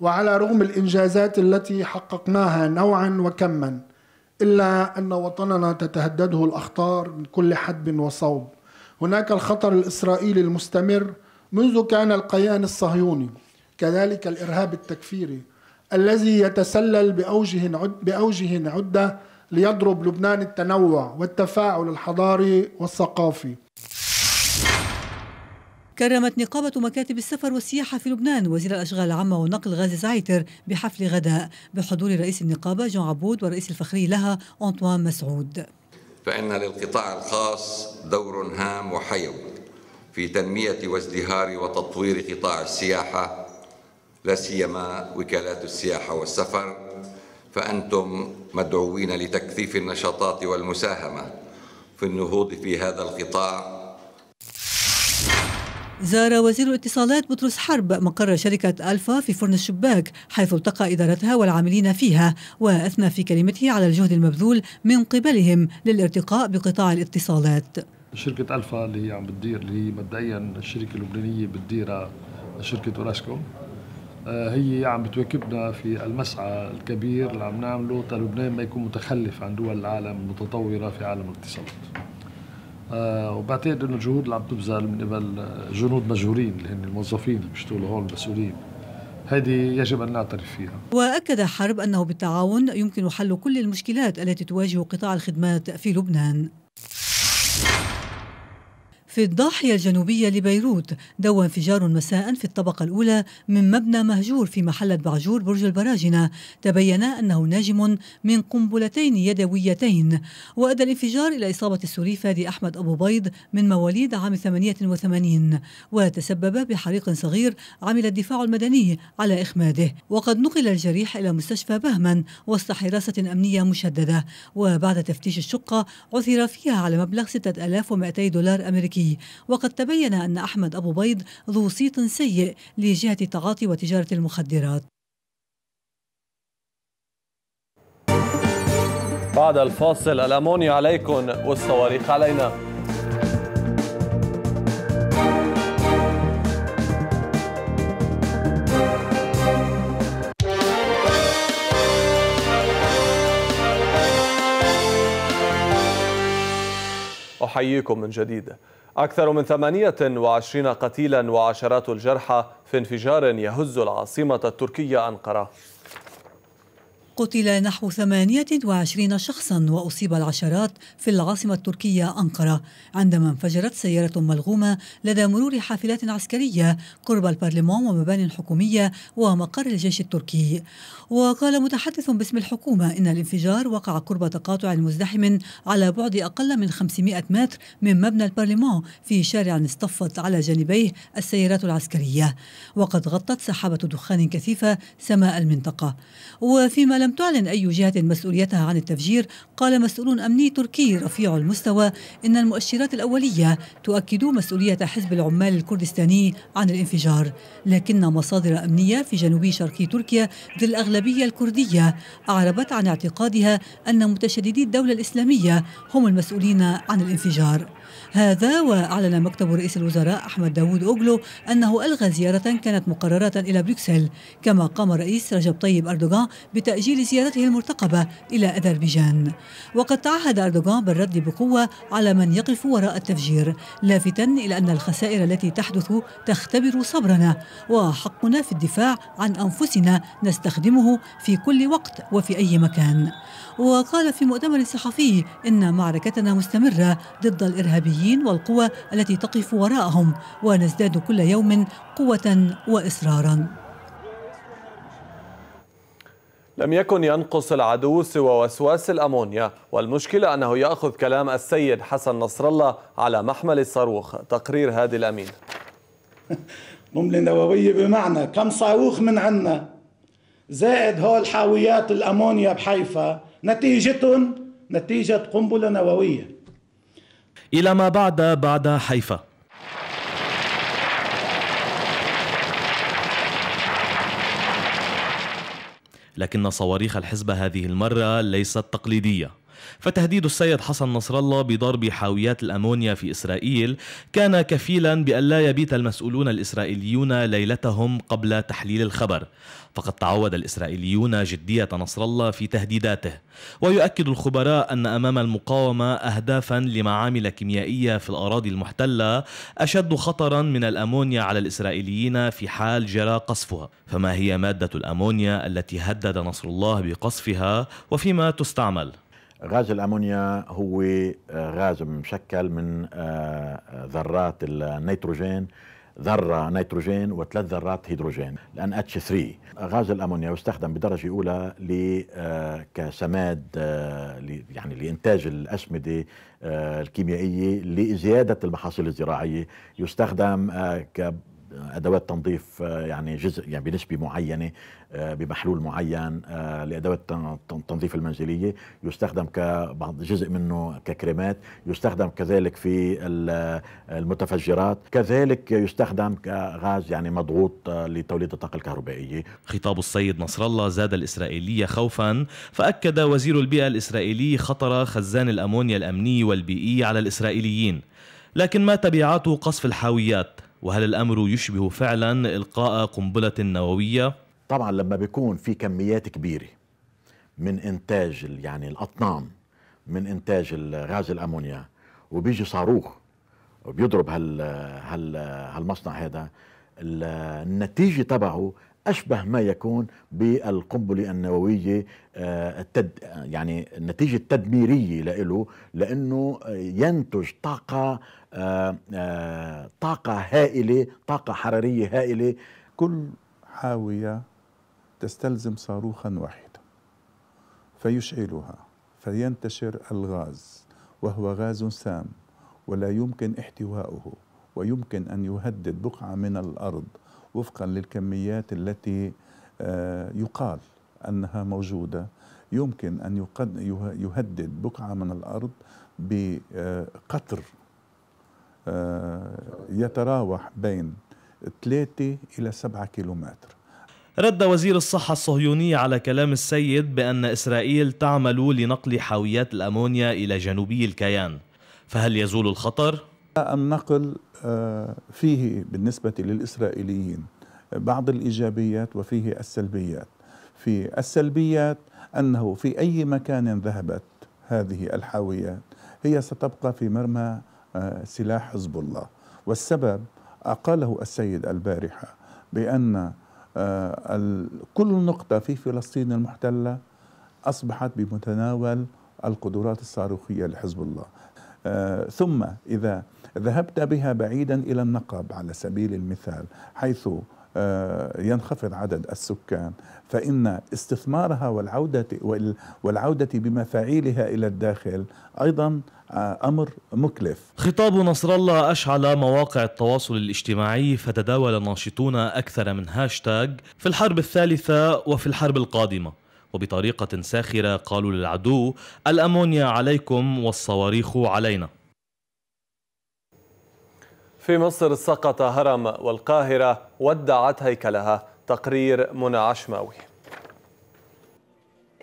وعلى رغم الإنجازات التي حققناها نوعا وكما إلا أن وطننا تتهدده الأخطار من كل حدب وصوب هناك الخطر الإسرائيلي المستمر منذ كان القيان الصهيوني كذلك الإرهاب التكفيري الذي يتسلل بأوجه, عد بأوجه عدة ليضرب لبنان التنوع والتفاعل الحضاري والثقافي كرمت نقابة مكاتب السفر والسياحة في لبنان وزير الأشغال العامة والنقل غازي زعيتر بحفل غداء بحضور رئيس النقابة جون عبود ورئيس الفخري لها أنطوان مسعود فإن للقطاع الخاص دور هام وحيوي في تنمية وازدهار وتطوير قطاع السياحة لا سيما وكالات السياحة والسفر فأنتم مدعوين لتكثيف النشاطات والمساهمة في النهوض في هذا القطاع زار وزير الاتصالات بطرس حرب مقر شركة ألفا في فرن الشباك حيث التقى إدارتها والعاملين فيها وأثنى في كلمته على الجهد المبذول من قبلهم للارتقاء بقطاع الاتصالات شركة ألفا اللي هي عم بتدير اللي هي مبدئيا الشركة اللبنانية بتديرها شركة أوراسكوم آه، هي عم بتواكبنا في المسعى الكبير اللي عم نعمله لبنان ما يكون متخلف عن دول العالم المتطورة في عالم الاتصالات آه وبعتقد انه الجهود اللي عم تبذل من قبل آه، جنود مجهورين اللي هن الموظفين اللي بيشتغلوا هون المسؤولين هذه يجب أن نعترف فيها وأكد حرب أنه بالتعاون يمكن حل كل المشكلات التي تواجه قطاع الخدمات في لبنان في الضاحية الجنوبية لبيروت دوى انفجار مساء في الطبقة الأولى من مبنى مهجور في محلة بعجور برج البراجنة تبين أنه ناجم من قنبلتين يدويتين وأدى الانفجار إلى إصابة السوري فادي أحمد أبو بيض من مواليد عام 88 وتسبب بحريق صغير عمل الدفاع المدني على إخماده وقد نقل الجريح إلى مستشفى بهما وسط حراسة أمنية مشددة وبعد تفتيش الشقة عثر فيها على مبلغ 6200 دولار أمريكي وقد تبين أن أحمد أبو بيض ذو صيت سيء لجهة تعاطي وتجارة المخدرات بعد الفاصل الأمونيا عليكم والصواريخ علينا أحييكم من جديد أكثر من 28 قتيلا وعشرات الجرحى في انفجار يهز العاصمة التركية أنقرة قتل نحو 28 شخصا وأصيب العشرات في العاصمة التركية أنقرة عندما انفجرت سيارة ملغومة لدى مرور حافلات عسكرية قرب البرلمان ومبان حكومية ومقر الجيش التركي وقال متحدث باسم الحكومة إن الانفجار وقع قرب تقاطع مزدحم على بعد أقل من 500 متر من مبنى البرلمان في شارع اصطفت على جانبيه السيارات العسكرية وقد غطت سحابة دخان كثيفة سماء المنطقة وفيما لم لم تعلن أي جهة مسؤوليتها عن التفجير قال مسؤول أمني تركي رفيع المستوى إن المؤشرات الأولية تؤكد مسؤولية حزب العمال الكردستاني عن الانفجار لكن مصادر أمنية في جنوب شرقي تركيا ذي الأغلبية الكردية أعربت عن اعتقادها أن متشددي الدولة الإسلامية هم المسؤولين عن الانفجار هذا وأعلن مكتب رئيس الوزراء أحمد داوود أوغلو أنه ألغى زيارة كانت مقررة إلى بروكسل كما قام رئيس رجب طيب أردوغان بتأجيل زيارته المرتقبة إلى أذربيجان وقد تعهد أردوغان بالرد بقوة على من يقف وراء التفجير لافتا إلى أن الخسائر التي تحدث تختبر صبرنا وحقنا في الدفاع عن أنفسنا نستخدمه في كل وقت وفي أي مكان وقال في مؤتمر صحفي إن معركتنا مستمرة ضد الإرهابيين والقوى التي تقف وراءهم ونزداد كل يوم قوة وإصرارا لم يكن ينقص العدو سوى وسواس الأمونيا والمشكلة أنه يأخذ كلام السيد حسن نصر الله على محمل الصاروخ تقرير هادي الأمين نمله نووية بمعنى كم صاروخ من عنا زائد هول حاويات الأمونيا بحيفا نتيجة نتيجة قنبلة نووية إلى ما بعد بعد حيفا لكن صواريخ الحزب هذه المرة ليست تقليدية فتهديد السيد حسن نصر الله بضرب حاويات الأمونيا في إسرائيل كان كفيلا بأن لا يبيت المسؤولون الإسرائيليون ليلتهم قبل تحليل الخبر فقد تعود الإسرائيليون جدية نصر الله في تهديداته ويؤكد الخبراء أن أمام المقاومة أهدافا لمعامل كيميائية في الأراضي المحتلة أشد خطرا من الأمونيا على الإسرائيليين في حال جرى قصفها فما هي مادة الأمونيا التي هدد نصر الله بقصفها وفيما تستعمل غاز الامونيا هو آه، غاز مشكل من آه، آه، ذرات النيتروجين ذرة نيتروجين وثلاث ذرات هيدروجين لأن اتش 3 غاز الأمونيا يستخدم بدرجة أولى كسماد يعني لإنتاج الأسمدة الكيميائية لزيادة المحاصيل الزراعية يستخدم ك ادوات تنظيف آه، يعني جزء يعني بنسبه معينه آه، بمحلول معين آه، لادوات التنظيف المنزليه يستخدم كبعض جزء منه ككريمات يستخدم كذلك في المتفجرات كذلك يستخدم كغاز يعني مضغوط لتوليد الطاقه الكهربائيه خطاب السيد نصر الله زاد الاسرائيليه خوفا فاكد وزير البيئه الاسرائيلي خطر خزان الامونيا الامني والبيئي على الاسرائيليين لكن ما تبعات قصف الحاويات وهل الأمر يشبه فعلا إلقاء قنبلة نووية؟ طبعا لما بيكون في كميات كبيرة من إنتاج يعني الأطنان من إنتاج غاز الأمونيا وبيجي صاروخ وبيضرب هال هال هالمصنع هذا النتيجة تبعه أشبه ما يكون بالقنبلة النووية آه، التد يعني النتيجة التدميرية له لأنه ينتج طاقة آه، آه، طاقة هائلة طاقة حرارية هائلة كل حاوية تستلزم صاروخا واحدا فيشعلها فينتشر الغاز وهو غاز سام ولا يمكن احتوائه ويمكن ان يهدد بقعه من الارض وفقا للكميات التي آه، يقال انها موجوده يمكن ان يهدد بقعه من الارض بقطر آه، آه، يتراوح بين 3 الى 7 كيلومتر رد وزير الصحة الصهيوني على كلام السيد بأن إسرائيل تعمل لنقل حاويات الأمونيا إلى جنوبي الكيان فهل يزول الخطر؟ النقل فيه بالنسبة للإسرائيليين بعض الإيجابيات وفيه السلبيات في السلبيات أنه في أي مكان ذهبت هذه الحاويات هي ستبقى في مرمى آه، سلاح حزب الله والسبب أقاله السيد البارحة بأن آه، كل نقطة في فلسطين المحتلة أصبحت بمتناول القدرات الصاروخية لحزب الله آه، ثم إذا ذهبت بها بعيدا إلى النقب على سبيل المثال حيث آه، ينخفض عدد السكان فإن استثمارها والعودة والعودة بمفاعيلها إلى الداخل أيضا آه، أمر مكلف خطاب نصر الله أشعل مواقع التواصل الاجتماعي فتداول الناشطون أكثر من هاشتاج في الحرب الثالثة وفي الحرب القادمة وبطريقة ساخرة قالوا للعدو الأمونيا عليكم والصواريخ علينا في مصر سقط هرم والقاهرة ودعت هيكلها تقرير منى عشماوي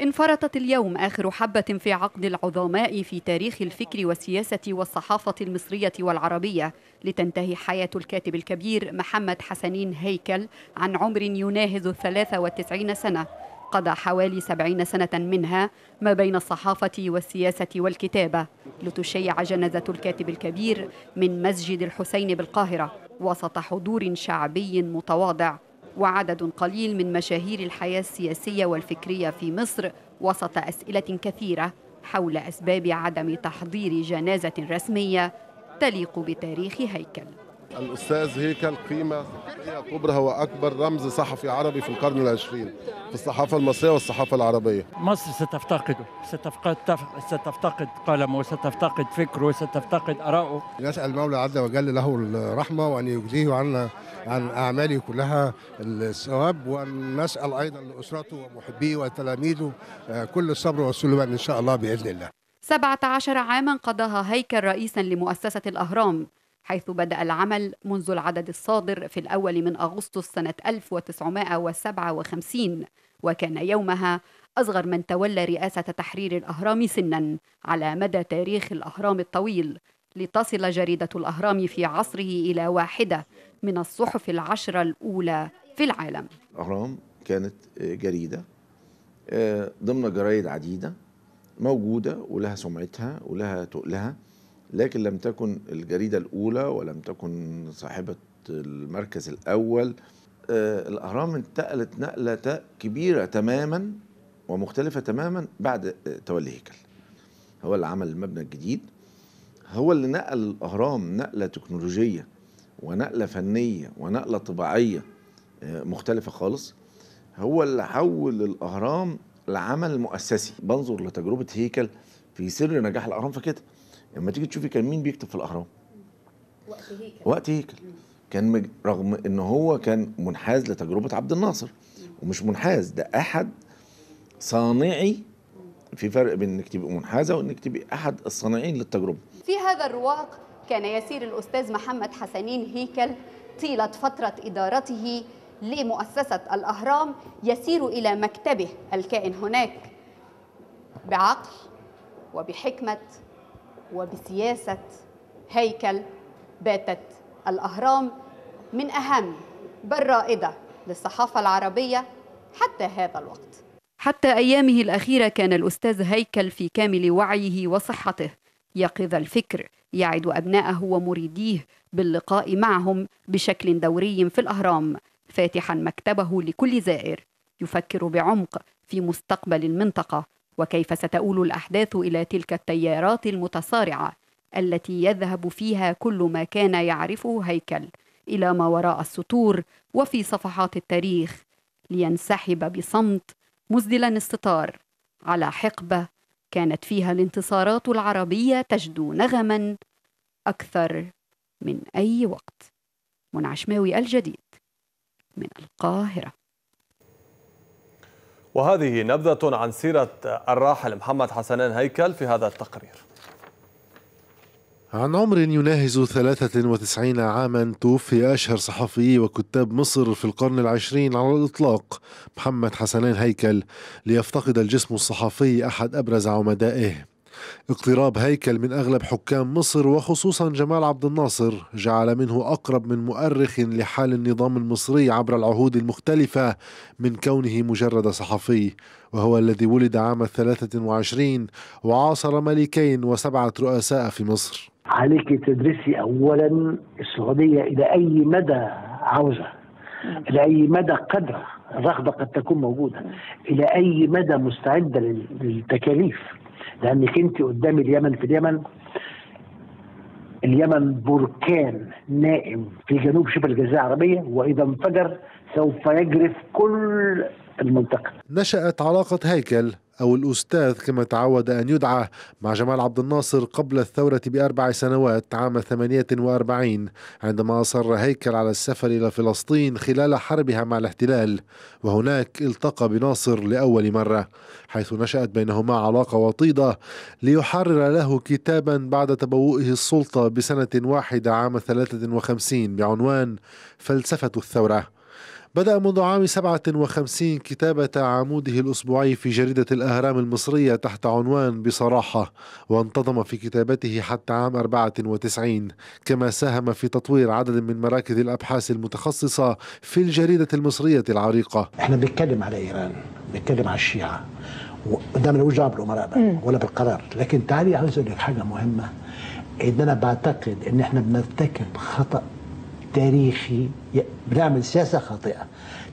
انفرطت اليوم آخر حبة في عقد العظماء في تاريخ الفكر والسياسة والصحافة المصرية والعربية لتنتهي حياة الكاتب الكبير محمد حسنين هيكل عن عمر يناهز 93 سنة قضى حوالي سبعين سنة منها ما بين الصحافة والسياسة والكتابة لتشيع جنازة الكاتب الكبير من مسجد الحسين بالقاهرة وسط حضور شعبي متواضع وعدد قليل من مشاهير الحياة السياسية والفكرية في مصر وسط أسئلة كثيرة حول أسباب عدم تحضير جنازة رسمية تليق بتاريخ هيكل الأستاذ هيكل قيمة كبرى وأكبر رمز صحفي عربي في القرن العشرين في الصحافة المصرية والصحافة العربية مصر ستفتقده ستفقد ستفتقد قلمه ستفتقد فكره ستفتقد آراءه نسأل المولى عز وجل له الرحمة وأن يجزيه عنا عن أعماله كلها الثواب وأن نسأل أيضا لأسرته ومحبيه وتلاميذه آه، كل الصبر والسلوان إن شاء الله بإذن الله 17 عاما قضاها هيكل رئيسا لمؤسسة الأهرام حيث بدأ العمل منذ العدد الصادر في الأول من أغسطس سنة 1957 وكان يومها أصغر من تولى رئاسة تحرير الأهرام سنا على مدى تاريخ الأهرام الطويل لتصل جريدة الأهرام في عصره إلى واحدة من الصحف العشرة الأولى في العالم الأهرام كانت آه، جريدة آه، ضمن جرايد عديدة موجودة ولها سمعتها ولها تقلها لكن لم تكن الجريدة الأولى ولم تكن صاحبة المركز الأول آه، الأهرام انتقلت نقلة كبيرة تماما ومختلفة تماما بعد آه، تولي هيكل هو اللي عمل المبنى الجديد هو اللي نقل الأهرام نقلة تكنولوجية ونقلة فنية ونقلة طبيعية آه، مختلفة خالص هو اللي حول الأهرام لعمل مؤسسي بنظر لتجربة هيكل في سر نجاح الأهرام فكده لما تيجي تشوفي كان مين بيكتب في الاهرام وقت هيكل وقت هيكل كان مج... رغم ان هو كان منحاز لتجربه عبد الناصر ومش منحاز ده احد صانعي في فرق بين انك تبقي منحازه وانك تبقي احد الصانعين للتجربه في هذا الرواق كان يسير الاستاذ محمد حسنين هيكل طيله فتره ادارته لمؤسسه الاهرام يسير الى مكتبه الكائن هناك بعقل وبحكمه وبسياسة هيكل باتت الأهرام من أهم بالرائدة للصحافة العربية حتى هذا الوقت حتى أيامه الأخيرة كان الأستاذ هيكل في كامل وعيه وصحته يقظ الفكر يعد أبناءه ومريديه باللقاء معهم بشكل دوري في الأهرام فاتحا مكتبه لكل زائر يفكر بعمق في مستقبل المنطقة وكيف ستؤول الاحداث الى تلك التيارات المتصارعه التي يذهب فيها كل ما كان يعرفه هيكل الى ما وراء السطور وفي صفحات التاريخ لينسحب بصمت مزدلا الستار على حقبه كانت فيها الانتصارات العربيه تجدو نغما اكثر من اي وقت منعشماوي الجديد من القاهره وهذه نبذة عن سيرة الراحل محمد حسنان هيكل في هذا التقرير عن عمر يناهز 93 عاما توفي أشهر صحفي وكتاب مصر في القرن العشرين على الإطلاق محمد حسنان هيكل ليفتقد الجسم الصحفي أحد أبرز عمدائه اقتراب هيكل من أغلب حكام مصر وخصوصا جمال عبد الناصر جعل منه أقرب من مؤرخ لحال النظام المصري عبر العهود المختلفة من كونه مجرد صحفي وهو الذي ولد عام 23 وعاصر ملكين وسبعة رؤساء في مصر عليك تدرسي أولا السعودية إلى أي مدى عاوزة إلى أي مدى قدرة الرغبة قد تكون موجودة إلى أي مدى مستعدة للتكاليف لانك انت قدام اليمن في اليمن اليمن بركان نائم في جنوب شبه الجزيره العربيه واذا انفجر سوف يجرف كل المنطقه. نشأت علاقه هيكل أو الأستاذ كما تعود أن يدعى مع جمال عبد الناصر قبل الثورة بأربع سنوات عام 48 عندما أصر هيكل على السفر إلى فلسطين خلال حربها مع الاحتلال وهناك التقى بناصر لأول مرة حيث نشأت بينهما علاقة وطيدة ليحرر له كتابا بعد تبوئه السلطة بسنة واحدة عام 53 بعنوان فلسفة الثورة بدأ منذ عام 57 كتابة عموده الأسبوعي في جريدة الأهرام المصرية تحت عنوان بصراحة وانتظم في كتابته حتى عام 94 كما ساهم في تطوير عدد من مراكز الأبحاث المتخصصة في الجريدة المصرية العريقة احنا بنتكلم على إيران بنتكلم على الشيعة وده من دعوه بالامراء بقى ولا بالقرار لكن تعالي عاوز اقول لك حاجه مهمه ان انا بعتقد ان احنا بنرتكب خطا تاريخي بنعمل سياسة خاطئة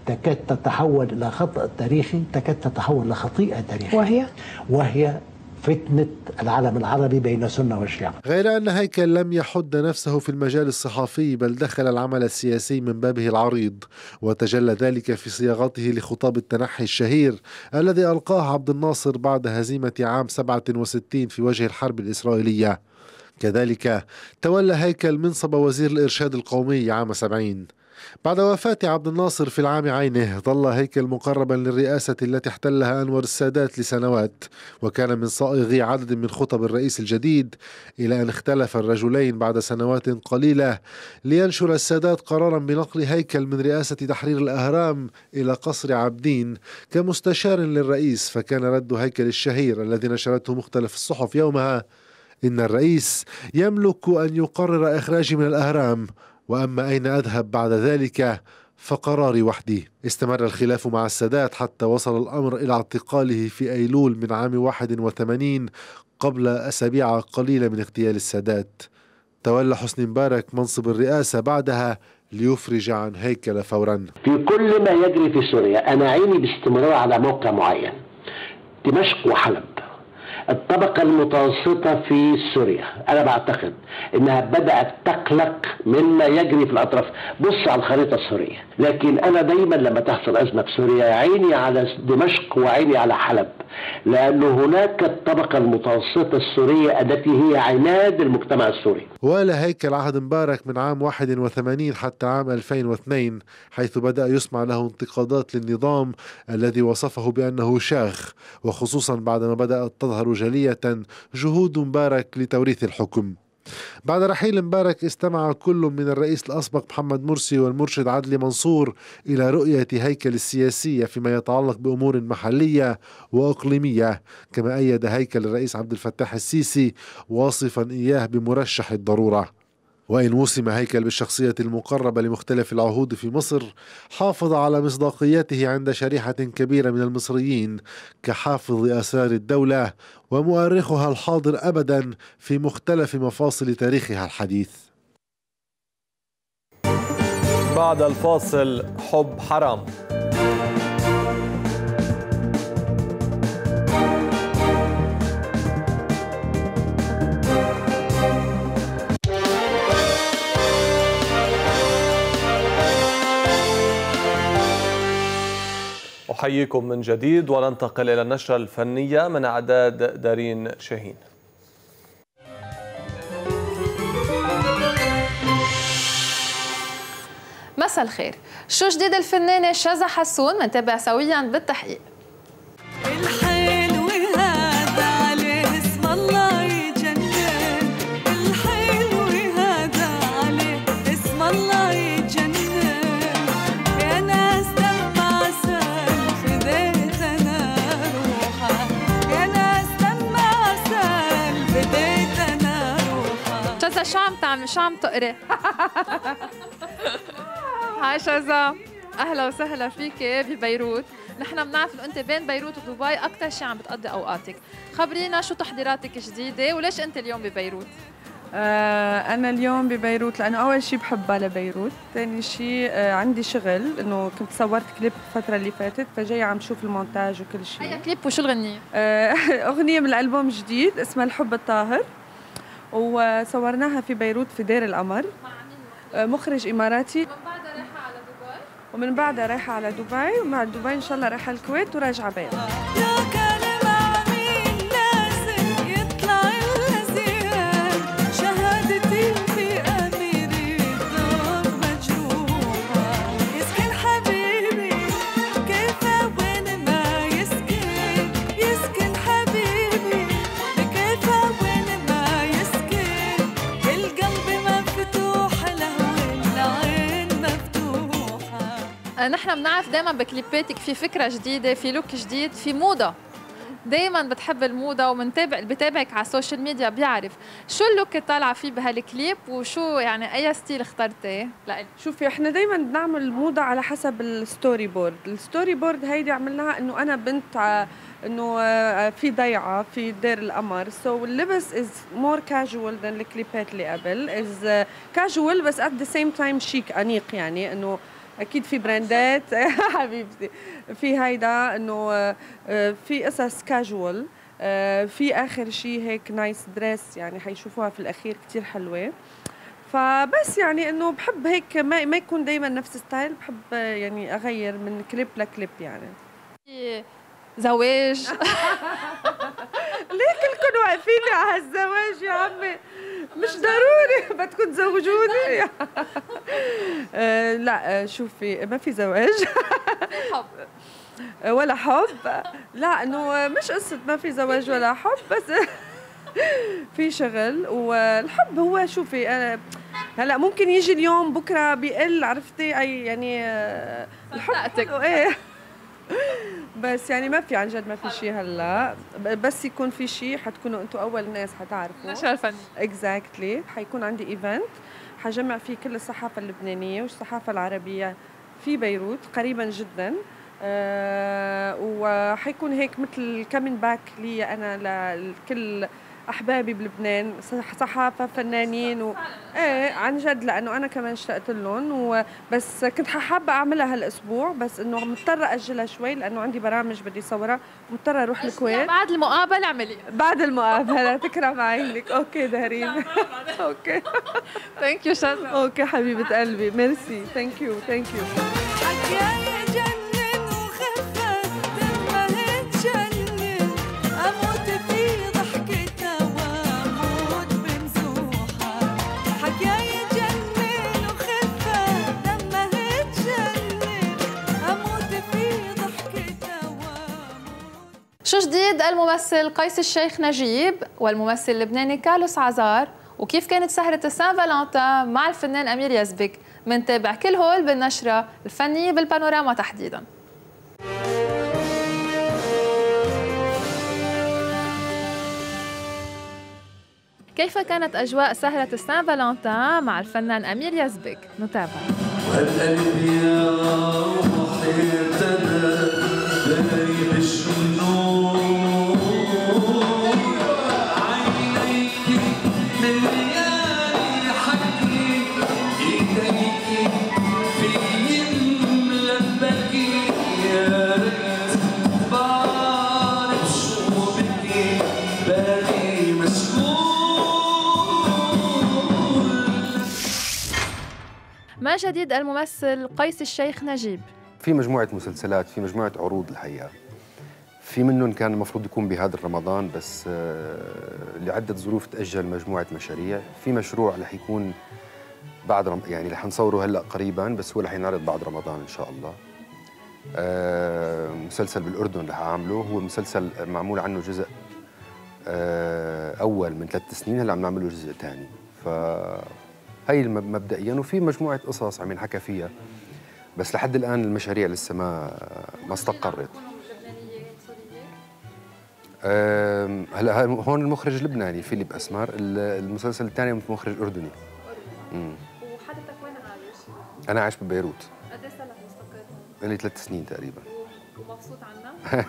تكاد تتحول إلى خطأ تاريخي تكاد تتحول إلى خطيئة تاريخية وهي؟ وهي فتنة العالم العربي بين سنة وشيعة غير أن هيكل لم يحد نفسه في المجال الصحفي بل دخل العمل السياسي من بابه العريض وتجلى ذلك في صياغته لخطاب التنحي الشهير الذي ألقاه عبد الناصر بعد هزيمة عام 67 في وجه الحرب الإسرائيلية كذلك تولى هيكل منصب وزير الإرشاد القومي عام 70 بعد وفاة عبد الناصر في العام عينه ظل هيكل مقربا للرئاسة التي احتلها أنور السادات لسنوات وكان من صائغي عدد من خطب الرئيس الجديد إلى أن اختلف الرجلين بعد سنوات قليلة لينشر السادات قرارا بنقل هيكل من رئاسة تحرير الأهرام إلى قصر عابدين كمستشار للرئيس فكان رد هيكل الشهير الذي نشرته مختلف الصحف يومها إن الرئيس يملك أن يقرر إخراجي من الأهرام وأما أين أذهب بعد ذلك فقراري وحدي استمر الخلاف مع السادات حتى وصل الأمر إلى اعتقاله في أيلول من عام 81 قبل أسابيع قليلة من اغتيال السادات تولى حسني مبارك منصب الرئاسة بعدها ليفرج عن هيكل فورا في كل ما يجري في سوريا أنا عيني باستمرار على موقع معين دمشق وحلب الطبقة المتوسطة في سوريا أنا بعتقد أنها بدأت تقلق مما يجري في الأطراف بص على الخريطة السورية لكن أنا دايما لما تحصل أزمة في سوريا عيني على دمشق وعيني على حلب لأن هناك الطبقة المتوسطة السورية التي هي عناد المجتمع السوري ولا هيكل عهد مبارك من عام 81 حتى عام 2002 حيث بدأ يسمع له انتقادات للنظام الذي وصفه بأنه شاخ وخصوصا بعدما بدأت تظهر جلية جهود مبارك لتوريث الحكم بعد رحيل مبارك استمع كل من الرئيس الأسبق محمد مرسي والمرشد عدلي منصور إلى رؤية هيكل السياسية فيما يتعلق بأمور محلية وإقليمية كما أيد هيكل الرئيس عبد الفتاح السيسي واصفا إياه بمرشح الضرورة وإن وسم هيكل بالشخصية المقربة لمختلف العهود في مصر حافظ على مصداقيته عند شريحة كبيرة من المصريين كحافظ آثار الدولة ومؤرخها الحاضر أبدا في مختلف مفاصل تاريخها الحديث بعد الفاصل حب حرام أحييكم من جديد وننتقل إلى النشرة الفنية من أعداد دارين شاهين مساء الخير شو جديد الفنانة شازا حسون منتابع سويا بالتحقيق فقري هاي شذا اهلا وسهلا فيك ببيروت نحن بنعرف انه انت بين بيروت ودبي اكثر شيء عم بتقضي اوقاتك خبرينا شو تحضيراتك الجديده وليش انت اليوم ببيروت آه أنا اليوم ببيروت لأنه أول شيء بحبها لبيروت، ثاني شيء آه عندي شغل إنه كنت صورت كليب الفترة اللي فاتت فجاي عم شوف المونتاج وكل شيء أي كليب وشو الغنية؟ آه أغنية من الألبوم الجديد اسمها الحب الطاهر وصورناها في بيروت في دير القمر آه، مخرج إماراتي ومن بعدها رايحة على دبي ومع دبي إن شاء الله رايحة الكويت وراجعة بيروت نحن بنعرف دائما بكليباتك في فكره جديده في لوك جديد في موضه دائما بتحب الموضه ومنتابع بتابعك على السوشيال ميديا بيعرف شو اللوك اللي طالعه فيه بهالكليب وشو يعني اي ستيل اخترتيه لا شوفي احنا دائما بنعمل موضه على حسب الستوري بورد الستوري بورد هيدي عملناها انه انا بنت آه، انه آه، في ضيعه في دير القمر سو so, اللبس از مور كاجوال ذان الكليبات اللي قبل از آه، كاجوال بس ات ذا سيم تايم شيك انيق يعني انه اكيد في براندات حبيبتي في هيدا انه آه، في قصص كاجوال آه، في اخر شيء هيك نايس دريس يعني حيشوفوها في الاخير كثير حلوه فبس يعني انه بحب هيك ما ما يكون دائما نفس ستايل بحب يعني اغير من كليب لكليب يعني زواج ليه كلكم واقفين على هالزواج يا عمي مش ضروري بدكم تزوجوني لا آه، آه، شوفي ما في زواج حب آه، ولا حب لا انه مش قصه ما في زواج ولا حب بس في شغل والحب هو شوفي أنا هلا ممكن يجي اليوم بكره بقل عرفتي اي يعني الحب ايه بس يعني ما في عن جد ما في شيء هلا بس يكون في شيء حتكونوا انتم اول ناس حتعرفوا نشر فني اكزاكتلي حيكون عندي ايفنت حجمع فيه كل الصحافه اللبنانيه والصحافه العربيه في بيروت قريبا جدا أه وحيكون هيك مثل كامين باك لي انا لكل احبابي بلبنان صحافه فنانين و... ايه عن جد لانه انا كمان اشتقت لهم وبس بس كنت حابه اعملها هالاسبوع بس انه مضطره اجلها شوي لانه عندي برامج بدي صورها مضطره اروح الكويت بعد المقابله اعملي بعد المقابله تكرم عينك اوكي دهرين اوكي ثانك يو شذا اوكي حبيبه قلبي ميرسي ثانك يو ثانك يو شو جديد الممثل قيس الشيخ نجيب والممثل اللبناني كارلوس عزار وكيف كانت سهرة السان فالنتين مع الفنان أمير يزبك منتابع كل هول بالنشرة الفنية بالبانوراما تحديداً كيف كانت أجواء سهرة السان فالنتين مع الفنان أمير يزبك؟ نتابع يا جديد الممثل قيس الشيخ نجيب؟ في مجموعة مسلسلات في مجموعة عروض الحقيقة في منهم كان المفروض يكون بهذا الرمضان بس آه، لعدة ظروف تأجل مجموعة مشاريع في مشروع رح يكون بعد رم... يعني رح نصوره هلا قريبا بس هو رح ينعرض بعد رمضان ان شاء الله آه مسلسل بالاردن رح اعمله هو مسلسل معمول عنه جزء آه اول من ثلاث سنين هلا عم نعمله جزء ثاني ف هي مبدئيا وفي مجموعه قصص عم ينحكى فيها بس لحد الان المشاريع لسه ما ما استقرت هلا هون المخرج اللبناني فيليب اسمر المسلسل الثاني مخرج اردني امم وحضرتك وين عايش؟ انا عايش ببيروت قد ايه لك مستقر؟ لي ثلاث سنين تقريبا ومبسوط عنا؟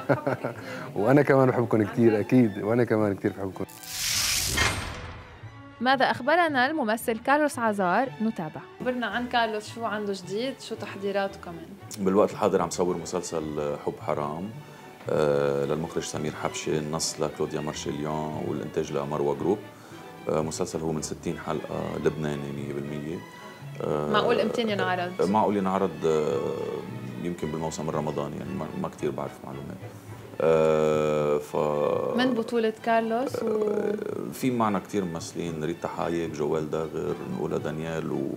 وانا كمان بحبكم كثير اكيد وانا كمان كثير بحبكم ماذا أخبرنا الممثل كارلوس عزار نتابع خبرنا عن كارلوس شو عنده جديد شو تحضيراته كمان بالوقت الحاضر عم صور مسلسل حب حرام آه، للمخرج سمير حبشي النص لكلوديا مارشيليون والإنتاج لمروة جروب آه، مسلسل هو من 60 حلقة لبناني 100% آه، معقول امتى ينعرض؟ معقول ينعرض يمكن بالموسم الرمضاني يعني ما كثير بعرف معلومات آه، ف من بطولة كارلوس و... آه، في معنا كثير ممثلين ريتا حايك جوال داغر نقولا دانيال و...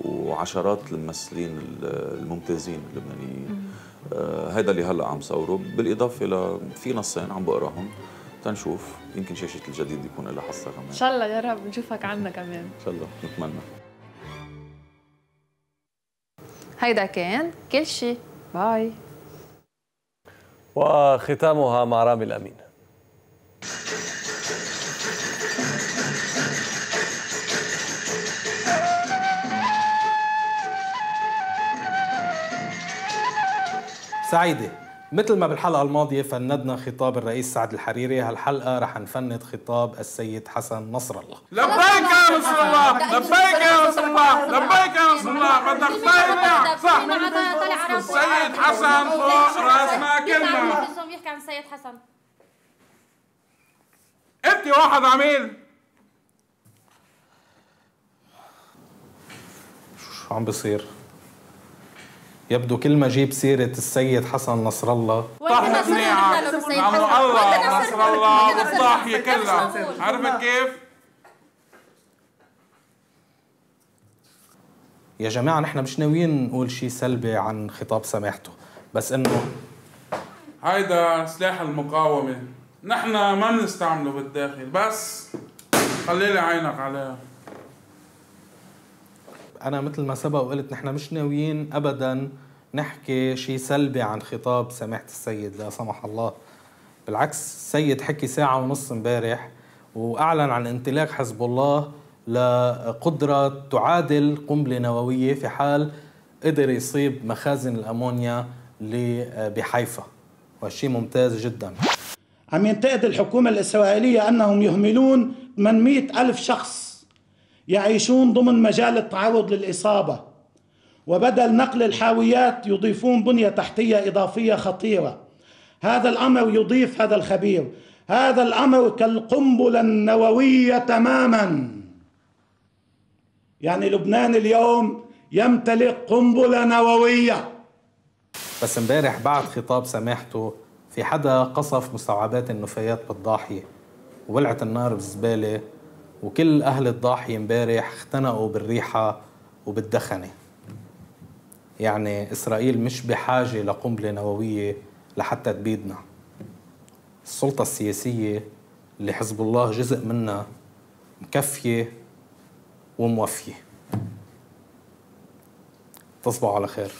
وعشرات الممثلين الممتازين اللبنانيين هذا آه، اللي هلا عم صوره بالاضافه ل في نصين عم بقراهم تنشوف يمكن شاشه الجديد يكون لها حصه كمان ان شاء الله يا رب نشوفك عنا كمان ان شاء الله نتمنى هيدا كان كل شيء باي وختامها مع رامي الأمين سعيده مثل ما بالحلقة الماضية فندنا خطاب الرئيس سعد الحريري هالحلقة رح نفند خطاب السيد حسن نصر الله لبيك يا نصر الله لبيك يا نصر الله لبيك يا نصر الله بدك تطيع صح السيد حسن فوق راسنا كلنا يحكي عن السيد حسن انت واحد عميل شو عم بصير؟ يبدو كل ما جيب سيرة السيد حسن نصر الله طاح ناعة الله نصر الله والضاحية كلها عرفت كيف؟ يا جماعة نحن مش ناويين نقول شيء سلبي عن خطاب سماحته بس انه هيدا سلاح المقاومة نحن ما بنستعمله بالداخل بس خلي لي عينك عليها انا مثل ما سبق وقلت نحن مش ناويين ابدا نحكي شيء سلبي عن خطاب سماحه السيد لا سمح الله بالعكس السيد حكي ساعه ونص امبارح واعلن عن انطلاق حزب الله لقدره تعادل قنبله نوويه في حال قدر يصيب مخازن الامونيا اللي بحيفا وهالشيء ممتاز جدا عم ينتقد الحكومه الاسرائيليه انهم يهملون 800 الف شخص يعيشون ضمن مجال التعرض للاصابه وبدل نقل الحاويات يضيفون بنيه تحتيه اضافيه خطيره هذا الامر يضيف هذا الخبير هذا الامر كالقنبله النوويه تماما يعني لبنان اليوم يمتلك قنبله نوويه بس امبارح بعد خطاب سماحته في حدا قصف مستوعبات النفايات بالضاحيه وولعت النار بالزباله وكل أهل الضاحية امبارح اختنقوا بالريحة وبالدخنة يعني إسرائيل مش بحاجة لقنبلة نووية لحتى تبيدنا السلطة السياسية اللي حزب الله جزء منها مكفية وموفية تصبحوا على خير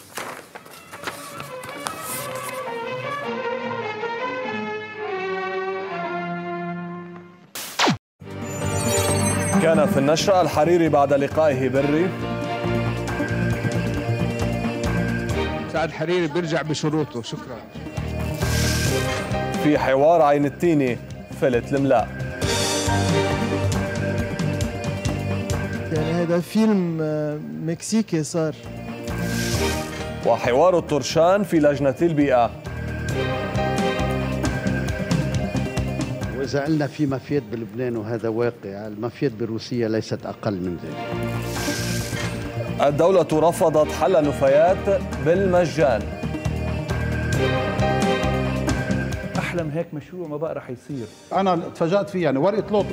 كان في النشرة الحريري بعد لقائه بري سعد حريري بيرجع بشروطه شكرا في حوار عين التيني فلت الملاء يعني هذا فيلم آه، مكسيكي صار وحوار الطرشان في لجنة البيئة زعلنا في مافيات بلبنان وهذا واقع المافيات بروسيا ليست أقل من ذلك الدولة رفضت حل النفايات بالمجان أحلم هيك مشروع ما بقى رح يصير أنا تفاجأت فيه يعني ورقة لوط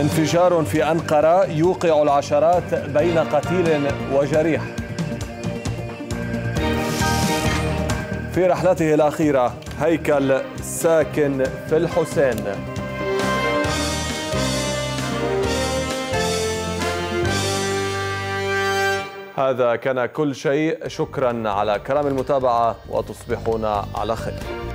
انفجار في أنقرة يوقع العشرات بين قتيل وجريح في رحلته الأخيرة هيكل ساكن في الحسين هذا كان كل شيء شكرا على كرم المتابعة وتصبحون على خير